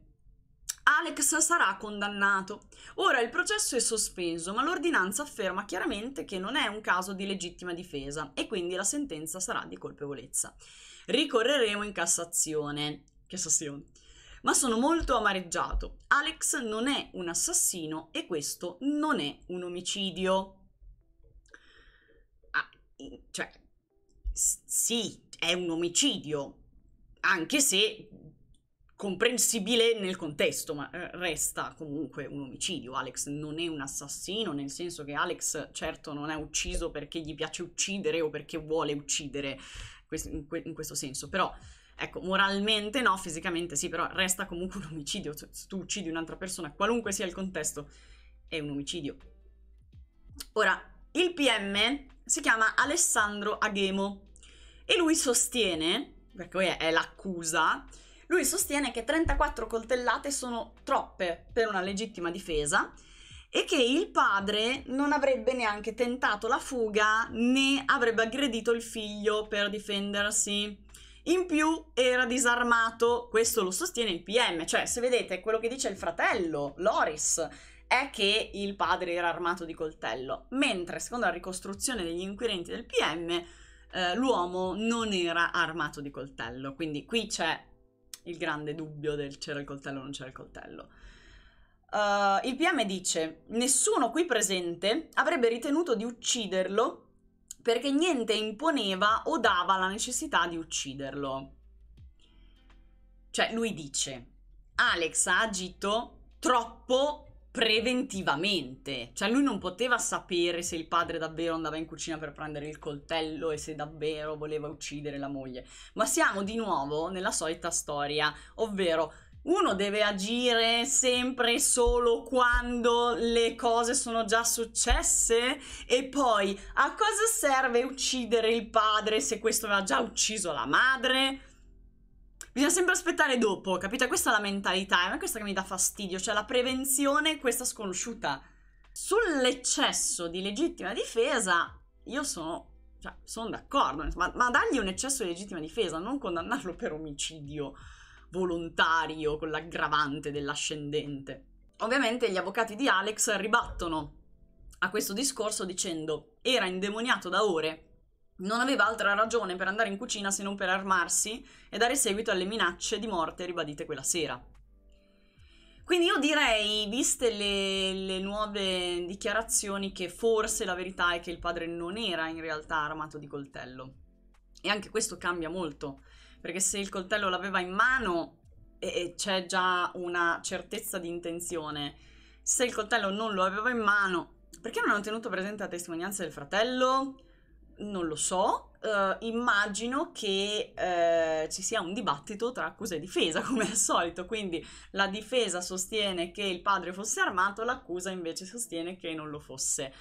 Alex sarà condannato. Ora il processo è sospeso, ma l'ordinanza afferma chiaramente che non è un caso di legittima difesa e quindi la sentenza sarà di colpevolezza. Ricorreremo in Cassazione. Cassazione. Ma sono molto amareggiato. Alex non è un assassino e questo non è un omicidio. Ah, cioè, sì, è un omicidio, anche se comprensibile nel contesto, ma eh, resta comunque un omicidio. Alex non è un assassino, nel senso che Alex certo non è ucciso perché gli piace uccidere o perché vuole uccidere in questo senso, però ecco, moralmente no, fisicamente sì, però resta comunque un omicidio. Se tu uccidi un'altra persona, qualunque sia il contesto, è un omicidio. Ora, il PM si chiama Alessandro Aghemo e lui sostiene, perché è l'accusa, lui sostiene che 34 coltellate sono troppe per una legittima difesa e che il padre non avrebbe neanche tentato la fuga né avrebbe aggredito il figlio per difendersi. In più era disarmato, questo lo sostiene il PM, cioè se vedete quello che dice il fratello, Loris, è che il padre era armato di coltello, mentre secondo la ricostruzione degli inquirenti del PM eh, l'uomo non era armato di coltello, quindi qui c'è il grande dubbio del c'era il coltello o non c'era il coltello. Uh, il PM dice: Nessuno qui presente avrebbe ritenuto di ucciderlo perché niente imponeva o dava la necessità di ucciderlo. Cioè, lui dice: Alex ha agito troppo preventivamente. Cioè lui non poteva sapere se il padre davvero andava in cucina per prendere il coltello e se davvero voleva uccidere la moglie. Ma siamo di nuovo nella solita storia, ovvero uno deve agire sempre solo quando le cose sono già successe e poi a cosa serve uccidere il padre se questo aveva già ucciso la madre? Bisogna sempre aspettare dopo, capite? Questa è la mentalità, è questa che mi dà fastidio, cioè la prevenzione, questa sconosciuta. Sull'eccesso di legittima difesa, io sono, cioè, sono d'accordo, ma, ma dargli un eccesso di legittima difesa, non condannarlo per omicidio volontario con l'aggravante dell'ascendente. Ovviamente gli avvocati di Alex ribattono a questo discorso dicendo era indemoniato da ore non aveva altra ragione per andare in cucina se non per armarsi e dare seguito alle minacce di morte ribadite quella sera. Quindi io direi, viste le, le, nuove dichiarazioni, che forse la verità è che il padre non era in realtà armato di coltello. E anche questo cambia molto, perché se il coltello l'aveva in mano eh, c'è già una certezza di intenzione, se il coltello non lo aveva in mano, perché non hanno tenuto presente la testimonianza del fratello? non lo so, uh, immagino che uh, ci sia un dibattito tra accusa e difesa, (laughs) come al solito, quindi la difesa sostiene che il padre fosse armato, l'accusa invece sostiene che non lo fosse.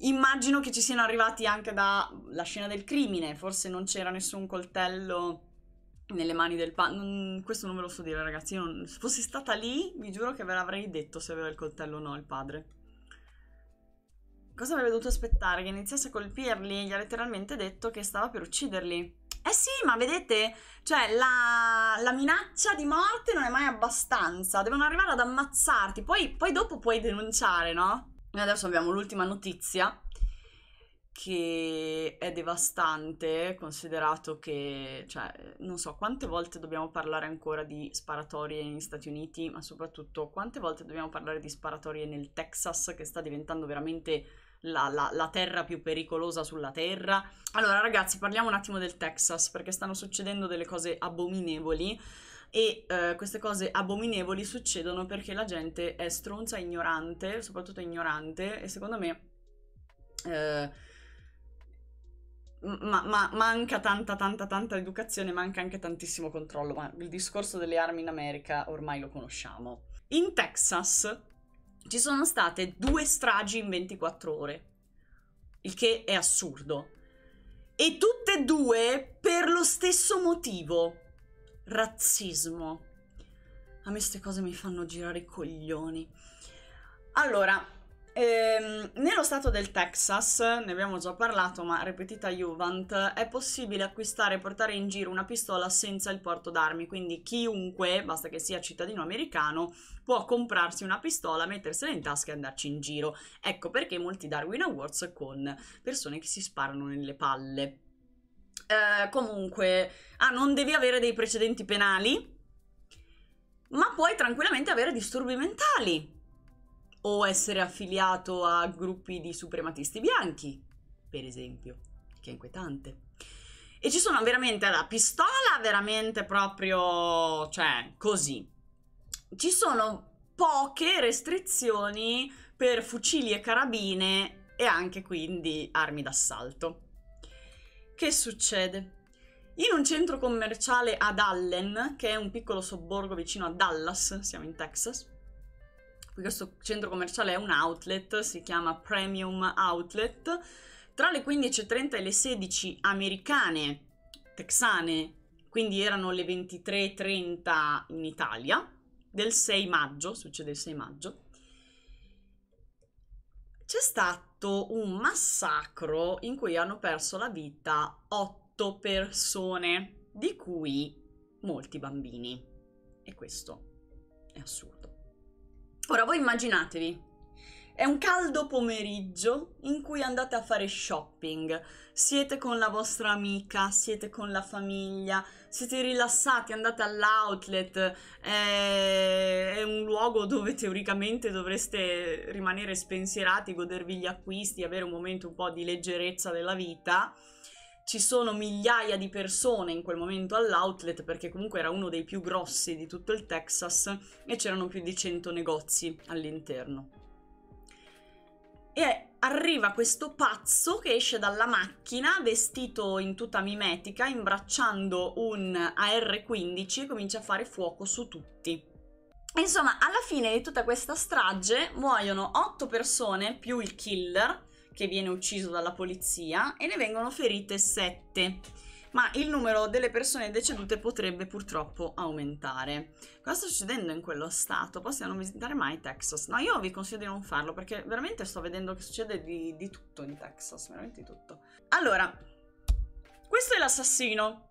Immagino che ci siano arrivati anche dalla scena del crimine, forse non c'era nessun coltello nelle mani del padre. Questo non ve lo so dire, ragazzi. Non... Se fossi stata lì, vi giuro che ve l'avrei detto se aveva il coltello o no il padre. Cosa avrebbe dovuto aspettare? Che iniziasse a colpirli? Gli ha letteralmente detto che stava per ucciderli. Eh sì, ma vedete, cioè la, la, minaccia di morte non è mai abbastanza, devono arrivare ad ammazzarti, poi, poi dopo puoi denunciare, no? E adesso abbiamo l'ultima notizia, che è devastante, considerato che, cioè, non so quante volte dobbiamo parlare ancora di sparatorie negli Stati Uniti, ma soprattutto quante volte dobbiamo parlare di sparatorie nel Texas, che sta diventando veramente la, la, la terra più pericolosa sulla terra. Allora ragazzi parliamo un attimo del Texas perché stanno succedendo delle cose abominevoli e eh, queste cose abominevoli succedono perché la gente è stronza, ignorante, soprattutto ignorante e secondo me eh, ma, ma, manca tanta tanta tanta educazione, manca anche tantissimo controllo, ma il discorso delle armi in America ormai lo conosciamo. In Texas ci sono state due stragi in 24 ore, il che è assurdo. E tutte e due per lo stesso motivo, razzismo. A me queste cose mi fanno girare i coglioni. Allora, Ehm, nello stato del Texas, ne abbiamo già parlato, ma ripetita Juvent, è possibile acquistare e portare in giro una pistola senza il porto d'armi, quindi chiunque, basta che sia cittadino americano, può comprarsi una pistola, mettersela in tasca e andarci in giro. Ecco perché molti Darwin Awards con persone che si sparano nelle palle. Eh, comunque, ah, non devi avere dei precedenti penali, ma puoi tranquillamente avere disturbi mentali o essere affiliato a gruppi di suprematisti bianchi, per esempio, che è inquietante. E ci sono veramente la pistola, veramente proprio, cioè, così. Ci sono poche restrizioni per fucili e carabine e anche quindi armi d'assalto. Che succede? In un centro commerciale ad Allen, che è un piccolo sobborgo vicino a Dallas, siamo in Texas, questo centro commerciale è un outlet, si chiama Premium Outlet. Tra le 15.30 e le 16 americane, texane, quindi erano le 23.30 in Italia, del 6 maggio, succede il 6 maggio, c'è stato un massacro in cui hanno perso la vita 8 persone, di cui molti bambini. E questo è assurdo. Ora voi immaginatevi, è un caldo pomeriggio in cui andate a fare shopping, siete con la vostra amica, siete con la famiglia, siete rilassati, andate all'outlet, è un luogo dove teoricamente dovreste rimanere spensierati, godervi gli acquisti, avere un momento un po' di leggerezza della vita ci sono migliaia di persone in quel momento all'outlet perché comunque era uno dei più grossi di tutto il Texas e c'erano più di 100 negozi all'interno. E arriva questo pazzo che esce dalla macchina vestito in tutta mimetica, imbracciando un AR-15 e comincia a fare fuoco su tutti. Insomma, alla fine di tutta questa strage muoiono 8 persone più il killer che viene ucciso dalla polizia e ne vengono ferite 7 ma il numero delle persone decedute potrebbe purtroppo aumentare. Cosa sta succedendo in quello stato? Possiamo visitare mai Texas? No, io vi consiglio di non farlo perché veramente sto vedendo che succede di, di tutto in Texas, veramente di tutto. Allora, questo è l'assassino.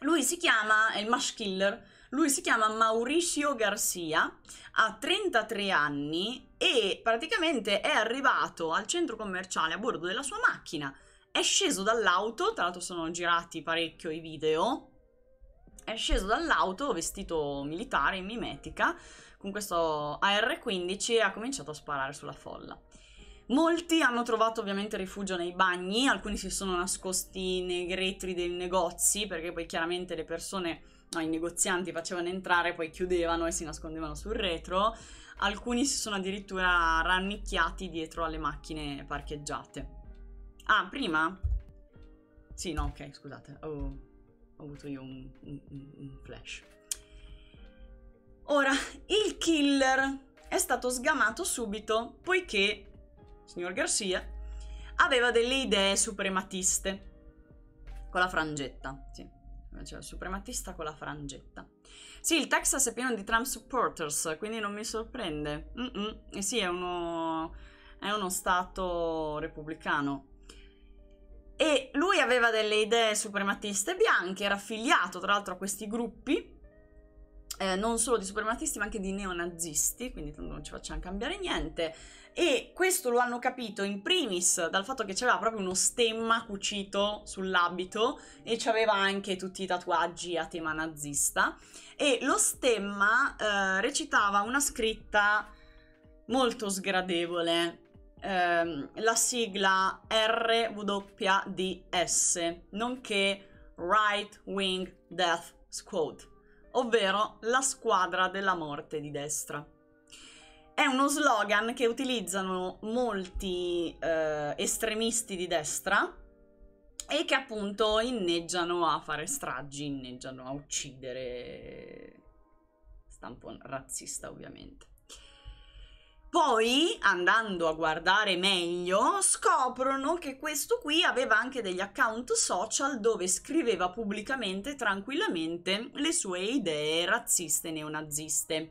Lui si chiama, è il Mash Killer, lui si chiama Mauricio Garcia, ha 33 anni e praticamente è arrivato al centro commerciale a bordo della sua macchina. È sceso dall'auto, tra l'altro sono girati parecchio i video. È sceso dall'auto vestito militare in mimetica con questo AR-15 e ha cominciato a sparare sulla folla. Molti hanno trovato ovviamente rifugio nei bagni, alcuni si sono nascosti nei gretri dei negozi perché poi chiaramente le persone no, i negozianti facevano entrare, poi chiudevano e si nascondevano sul retro. Alcuni si sono addirittura rannicchiati dietro alle macchine parcheggiate. Ah, prima? Sì, no, ok, scusate, ho, ho avuto io un, un, un flash. Ora, il killer è stato sgamato subito poiché signor Garcia aveva delle idee suprematiste con la frangetta, sì cioè il suprematista con la frangetta. Sì, il Texas è pieno di Trump supporters, quindi non mi sorprende. Mm-mm. E eh sì, è uno, è uno stato repubblicano. E lui aveva delle idee suprematiste bianche, era affiliato tra l'altro a questi gruppi, eh, non solo di suprematisti ma anche di neonazisti, quindi non ci facciamo cambiare niente. E questo lo hanno capito in primis dal fatto che c'era proprio uno stemma cucito sull'abito e c'aveva anche tutti i tatuaggi a tema nazista. E lo stemma eh, recitava una scritta molto sgradevole. Eh, la sigla RWDS, nonché Right Wing Death Squad, ovvero la squadra della morte di destra. È uno slogan che utilizzano molti eh, estremisti di destra e che appunto inneggiano a fare stragi, inneggiano a uccidere. Stampo razzista, ovviamente. Poi, andando a guardare meglio, scoprono che questo qui aveva anche degli account social dove scriveva pubblicamente, tranquillamente, le sue idee razziste neonaziste,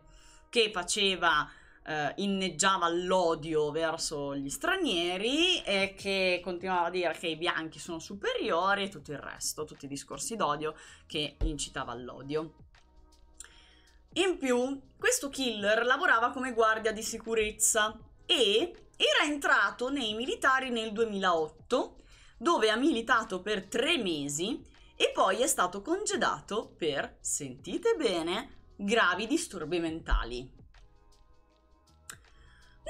che faceva eh, inneggiava l'odio verso gli stranieri e che continuava a dire che i bianchi sono superiori e tutto il resto, tutti i discorsi d'odio che incitava all'odio. In più, questo killer lavorava come guardia di sicurezza e era entrato nei militari nel 2008, dove ha militato per tre mesi e poi è stato congedato per, sentite bene, gravi disturbi mentali.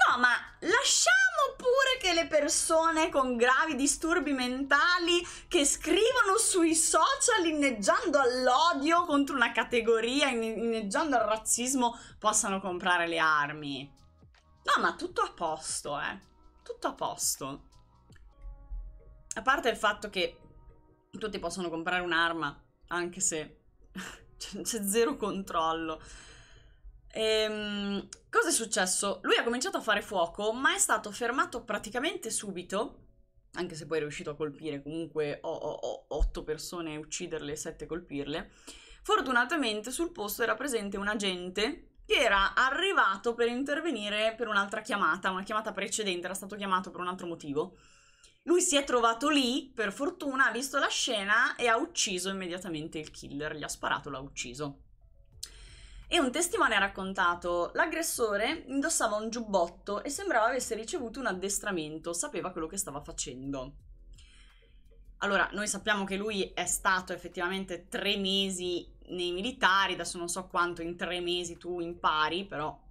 No, ma lasciamo pure che le persone con gravi disturbi mentali che scrivono sui social inneggiando all'odio contro una categoria, inneggiando al razzismo, possano comprare le armi. No, ma tutto a posto, eh. Tutto a posto. A parte il fatto che tutti possono comprare un'arma, anche se (laughs) c'è zero controllo. Ehm, cosa è successo? Lui ha cominciato a fare fuoco, ma è stato fermato praticamente subito. Anche se poi è riuscito a colpire comunque otto persone, ucciderle e 7 colpirle. Fortunatamente sul posto era presente un agente che era arrivato per intervenire per un'altra chiamata, una chiamata precedente, era stato chiamato per un altro motivo. Lui si è trovato lì, per fortuna, ha visto la scena e ha ucciso immediatamente il killer, gli ha sparato, l'ha ucciso e un testimone ha raccontato l'aggressore indossava un giubbotto e sembrava avesse ricevuto un addestramento, sapeva quello che stava facendo. Allora, noi sappiamo che lui è stato effettivamente tre mesi nei militari, adesso non so quanto in tre mesi tu impari, però...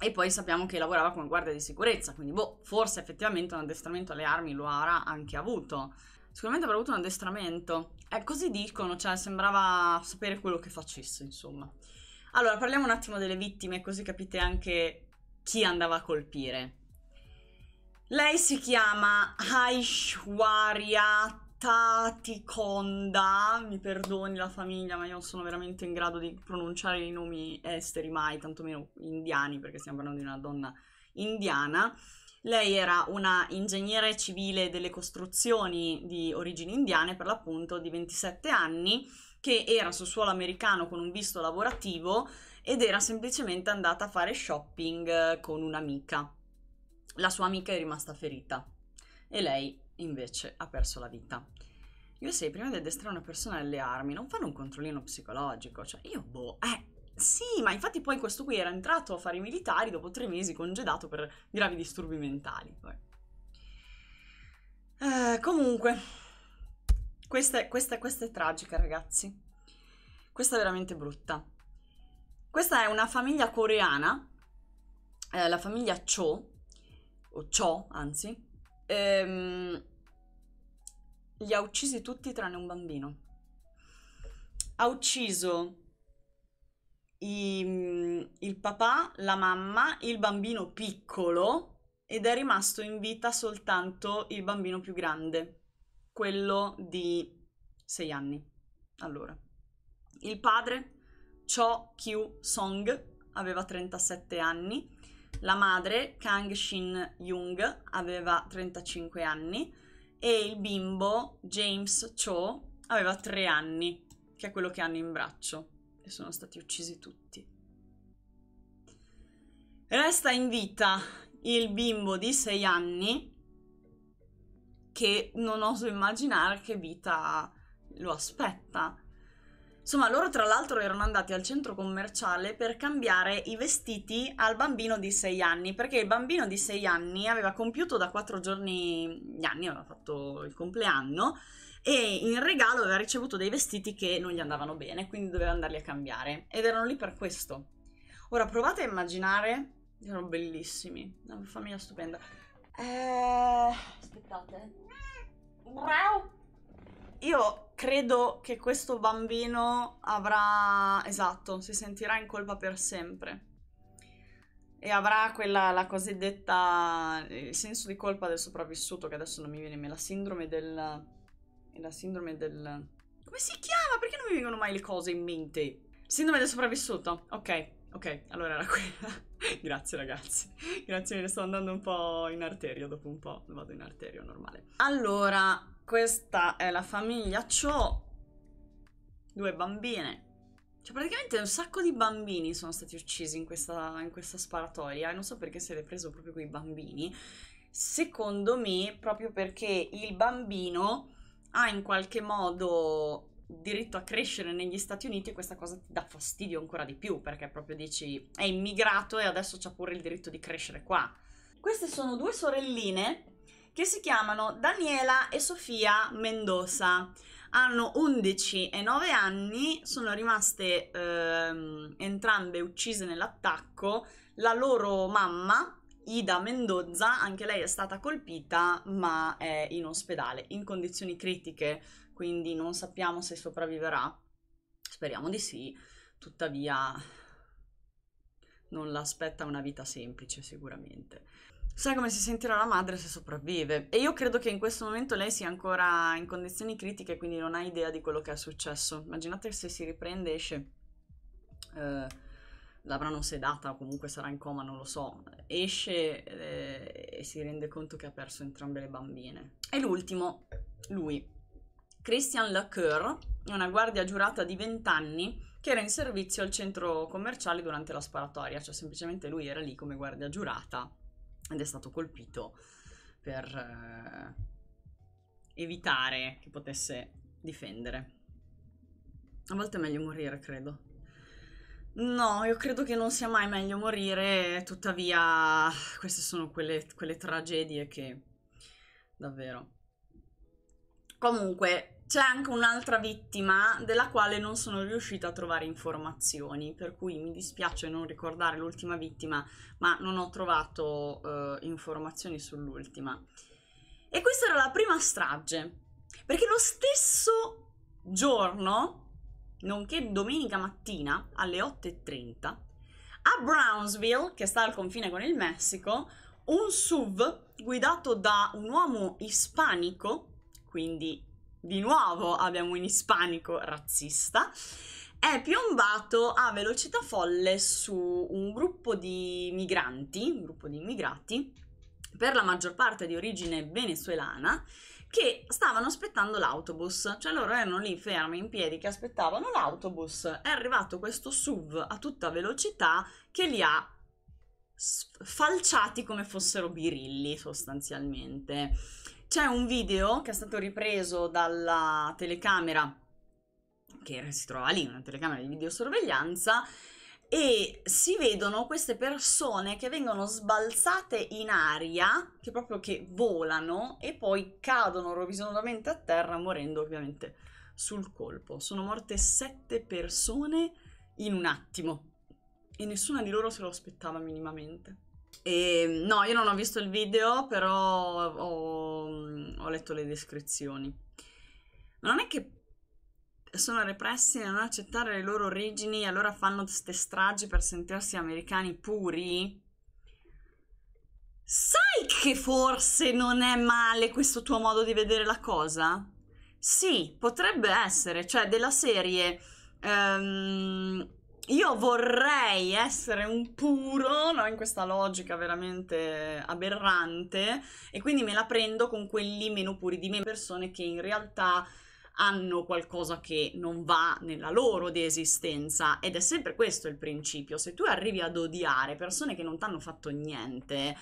E poi sappiamo che lavorava come guardia di sicurezza, quindi boh, forse effettivamente un addestramento alle armi lo avrà anche avuto. Sicuramente avrà avuto un addestramento. E così dicono, cioè sembrava sapere quello che facesse, insomma. Allora, parliamo un attimo delle vittime, così capite anche chi andava a colpire. Lei si chiama Aishwarya Tatikonda, mi perdoni la famiglia, ma io non sono veramente in grado di pronunciare i nomi esteri mai, tantomeno indiani, perché stiamo parlando di una donna indiana. Lei era una ingegnere civile delle costruzioni di origini indiane, per l'appunto, di 27 anni che era su suolo americano con un visto lavorativo ed era semplicemente andata a fare shopping eh, con un'amica. La sua amica è rimasta ferita e lei invece ha perso la vita. Io sei prima di addestrare una persona alle armi, non fanno un controllino psicologico, cioè io boh, eh, sì, ma infatti poi questo qui era entrato a fare i militari dopo tre mesi congedato per gravi disturbi mentali. Eh, comunque, questa è, questa, questa è tragica, ragazzi. Questa è veramente brutta. Questa è una famiglia coreana, eh, la famiglia Cho, o Cho anzi, ehm, li ha uccisi tutti tranne un bambino. Ha ucciso i, mm, il papà, la mamma, il bambino piccolo ed è rimasto in vita soltanto il bambino più grande quello di sei anni. Allora, il padre, Cho Kyu Song, aveva 37 anni, la madre, Kang Shin Jung, aveva 35 anni e il bimbo, James Cho, aveva 3 anni, che è quello che hanno in braccio, e sono stati uccisi tutti. Resta in vita il bimbo di 6 anni che non oso immaginare che vita lo aspetta. Insomma, loro tra l'altro erano andati al centro commerciale per cambiare i vestiti al bambino di 6 anni, perché il bambino di 6 anni aveva compiuto da 4 giorni gli anni, aveva fatto il compleanno e in regalo aveva ricevuto dei vestiti che non gli andavano bene, quindi doveva andarli a cambiare ed erano lì per questo. Ora provate a immaginare, erano bellissimi, una famiglia stupenda. Eh, aspettate. Io credo che questo bambino avrà... Esatto, si sentirà in colpa per sempre. E avrà quella, la cosiddetta... il senso di colpa del sopravvissuto, che adesso non mi viene, ma la sindrome del... la sindrome del... Come si chiama? Perché non mi vengono mai le cose in mente? Sindrome del sopravvissuto, ok. Ok, allora era (laughs) quella. Grazie ragazzi. Grazie mille, sto andando un po' in arterio, dopo un po' vado in arterio normale. Allora, questa è la famiglia Cho. Due bambine. Cioè praticamente un sacco di bambini sono stati uccisi in questa, in questa sparatoria e non so perché si è preso proprio quei bambini. Secondo me proprio perché il bambino ha in qualche modo diritto a crescere negli Stati Uniti e questa cosa ti dà fastidio ancora di più perché proprio dici è immigrato e adesso c'ha pure il diritto di crescere qua. Queste sono due sorelline che si chiamano Daniela e Sofia Mendoza. Hanno 11 e 9 anni, sono rimaste ehm, entrambe uccise nell'attacco. La loro mamma, Ida Mendoza, anche lei è stata colpita ma è in ospedale in condizioni critiche quindi non sappiamo se sopravviverà. Speriamo di sì, tuttavia non l'aspetta una vita semplice sicuramente. Sai come si sentirà la madre se sopravvive? E io credo che in questo momento lei sia ancora in condizioni critiche, quindi non ha idea di quello che è successo. Immaginate se si riprende, esce. Eh, l'avranno sedata o comunque sarà in coma, non lo so. Esce eh, e si rende conto che ha perso entrambe le bambine. E l'ultimo, lui. Christian Lacour, una guardia giurata di 20 anni che era in servizio al centro commerciale durante la sparatoria, cioè semplicemente lui era lì come guardia giurata ed è stato colpito per eh, evitare che potesse difendere. A volte è meglio morire, credo. No, io credo che non sia mai meglio morire, tuttavia queste sono quelle, quelle tragedie che davvero. Comunque, c'è anche un'altra vittima della quale non sono riuscita a trovare informazioni, per cui mi dispiace non ricordare l'ultima vittima, ma non ho trovato eh, informazioni sull'ultima. E questa era la prima strage, perché lo stesso giorno, nonché domenica mattina alle 8.30, a Brownsville, che sta al confine con il Messico, un SUV guidato da un uomo ispanico, quindi di nuovo abbiamo un ispanico razzista, è piombato a velocità folle su un gruppo di migranti, un gruppo di immigrati, per la maggior parte di origine venezuelana, che stavano aspettando l'autobus, cioè loro erano lì fermi in piedi che aspettavano l'autobus, è arrivato questo SUV a tutta velocità che li ha falciati come fossero birilli sostanzialmente. C'è un video che è stato ripreso dalla telecamera che si trova lì, una telecamera di videosorveglianza e si vedono queste persone che vengono sbalzate in aria, che proprio che volano e poi cadono rovinosamente a terra morendo ovviamente sul colpo. Sono morte sette persone in un attimo e nessuna di loro se lo aspettava minimamente. E, ehm, no, io non ho visto il video, però ho, ho letto le descrizioni. non è che sono repressi a non accettare le loro origini e allora fanno queste stragi per sentirsi americani puri? Sai che forse non è male questo tuo modo di vedere la cosa? Sì, potrebbe essere, cioè della serie... Um, io vorrei essere un puro, no? in questa logica veramente aberrante, e quindi me la prendo con quelli meno puri di me, persone che in realtà hanno qualcosa che non va nella loro di esistenza ed è sempre questo il principio. Se tu arrivi ad odiare persone che non ti hanno fatto niente,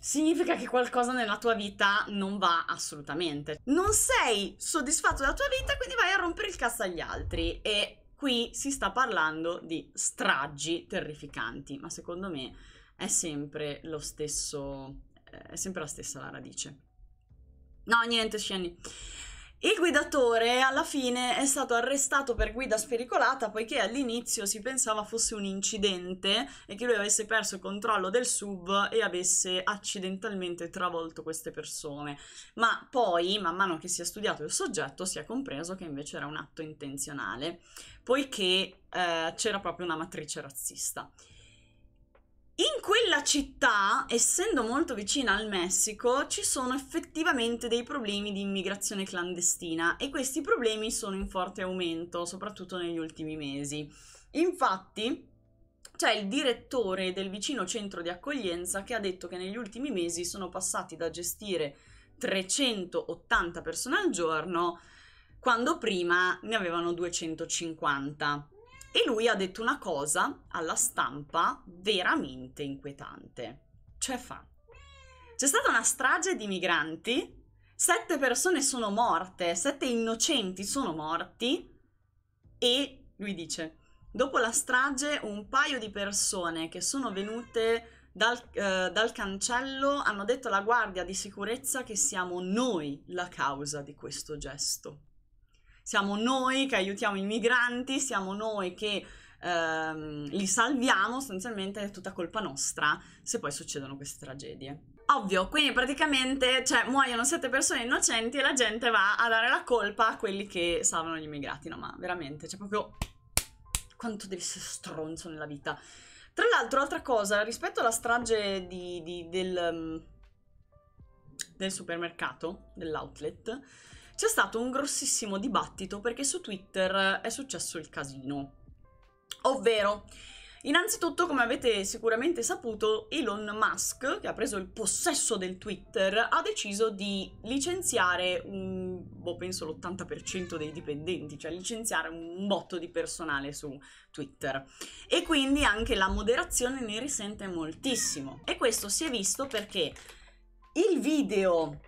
significa che qualcosa nella tua vita non va assolutamente. Non sei soddisfatto della tua vita, quindi vai a rompere il cazzo agli altri e qui si sta parlando di stragi terrificanti, ma secondo me è sempre lo stesso, eh, è sempre la stessa la radice. No, niente, scendi. Il guidatore alla fine è stato arrestato per guida spericolata poiché all'inizio si pensava fosse un incidente e che lui avesse perso il controllo del sub e avesse accidentalmente travolto queste persone. Ma poi, man mano che si è studiato il soggetto, si è compreso che invece era un atto intenzionale, poiché eh, c'era proprio una matrice razzista. In quella città, essendo molto vicina al Messico, ci sono effettivamente dei problemi di immigrazione clandestina e questi problemi sono in forte aumento, soprattutto negli ultimi mesi. Infatti, c'è il direttore del vicino centro di accoglienza che ha detto che negli ultimi mesi sono passati da gestire 380 persone al giorno quando prima ne avevano 250 e lui ha detto una cosa alla stampa veramente inquietante. Cioè fa, c'è stata una strage di migranti, sette persone sono morte, sette innocenti sono morti e lui dice, dopo la strage un paio di persone che sono venute dal, eh, dal cancello hanno detto alla guardia di sicurezza che siamo noi la causa di questo gesto siamo noi che aiutiamo i migranti, siamo noi che ehm, li salviamo, sostanzialmente è tutta colpa nostra se poi succedono queste tragedie. Ovvio, quindi praticamente cioè, muoiono sette persone innocenti e la gente va a dare la colpa a quelli che salvano gli immigrati, no ma veramente, cioè proprio quanto devi essere stronzo nella vita. Tra l'altro, altra cosa, rispetto alla strage di, di, del, mm, del supermercato, dell'outlet, c'è stato un grossissimo dibattito perché su Twitter eh, è successo il casino. Ovvero, innanzitutto, come avete sicuramente saputo, Elon Musk, che ha preso il possesso del Twitter, ha deciso di licenziare un, boh, penso l'80% dei dipendenti, cioè licenziare un botto di personale su Twitter. E quindi anche la moderazione ne risente moltissimo. E questo si è visto perché il video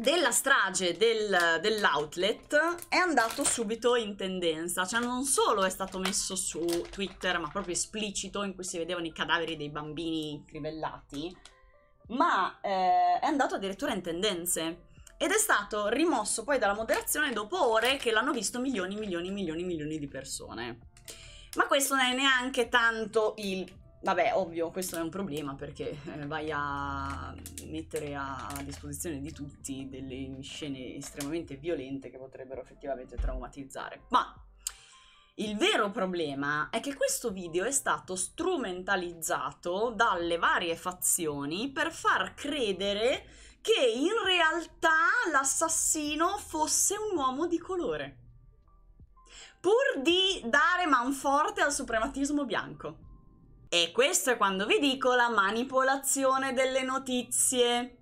della strage del, dell'outlet è andato subito in tendenza, cioè non solo è stato messo su Twitter, ma proprio esplicito in cui si vedevano i cadaveri dei bambini crivellati, ma eh, è andato addirittura in tendenze ed è stato rimosso poi dalla moderazione dopo ore che l'hanno visto milioni, milioni, milioni, milioni di persone. Ma questo non è neanche tanto il Vabbè, ovvio, questo è un problema perché eh, vai a mettere a disposizione di tutti delle scene estremamente violente che potrebbero effettivamente traumatizzare. Ma il vero problema è che questo video è stato strumentalizzato dalle varie fazioni per far credere che in realtà l'assassino fosse un uomo di colore. Pur di dare manforte al suprematismo bianco. E questo è quando vi dico la manipolazione delle notizie.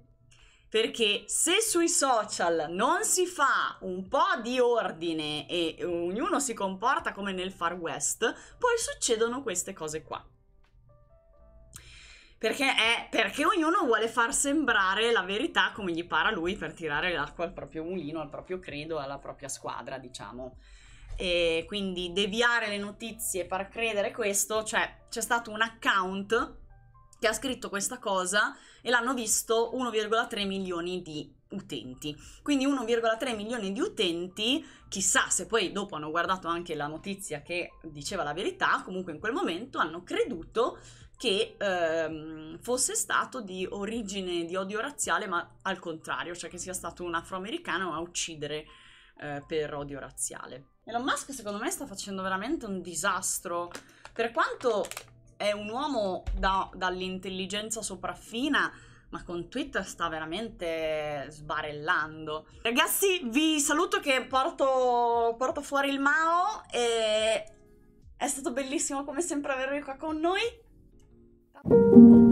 Perché se sui social non si fa un po' di ordine e ognuno si comporta come nel Far West, poi succedono queste cose qua. Perché, è, perché ognuno vuole far sembrare la verità come gli para lui per tirare l'acqua al proprio mulino, al proprio credo, alla propria squadra, diciamo e quindi deviare le notizie e far credere questo, cioè c'è stato un account che ha scritto questa cosa e l'hanno visto 1,3 milioni di utenti. Quindi 1,3 milioni di utenti, chissà se poi dopo hanno guardato anche la notizia che diceva la verità, comunque in quel momento hanno creduto che ehm, fosse stato di origine di odio razziale, ma al contrario, cioè che sia stato un afroamericano a uccidere eh, per odio razziale. Elon Musk secondo me sta facendo veramente un disastro. Per quanto è un uomo da, dall'intelligenza sopraffina, ma con Twitter sta veramente sbarellando. Ragazzi, vi saluto che porto, porto fuori il Mao e è stato bellissimo come sempre avervi qua con noi. Ciao.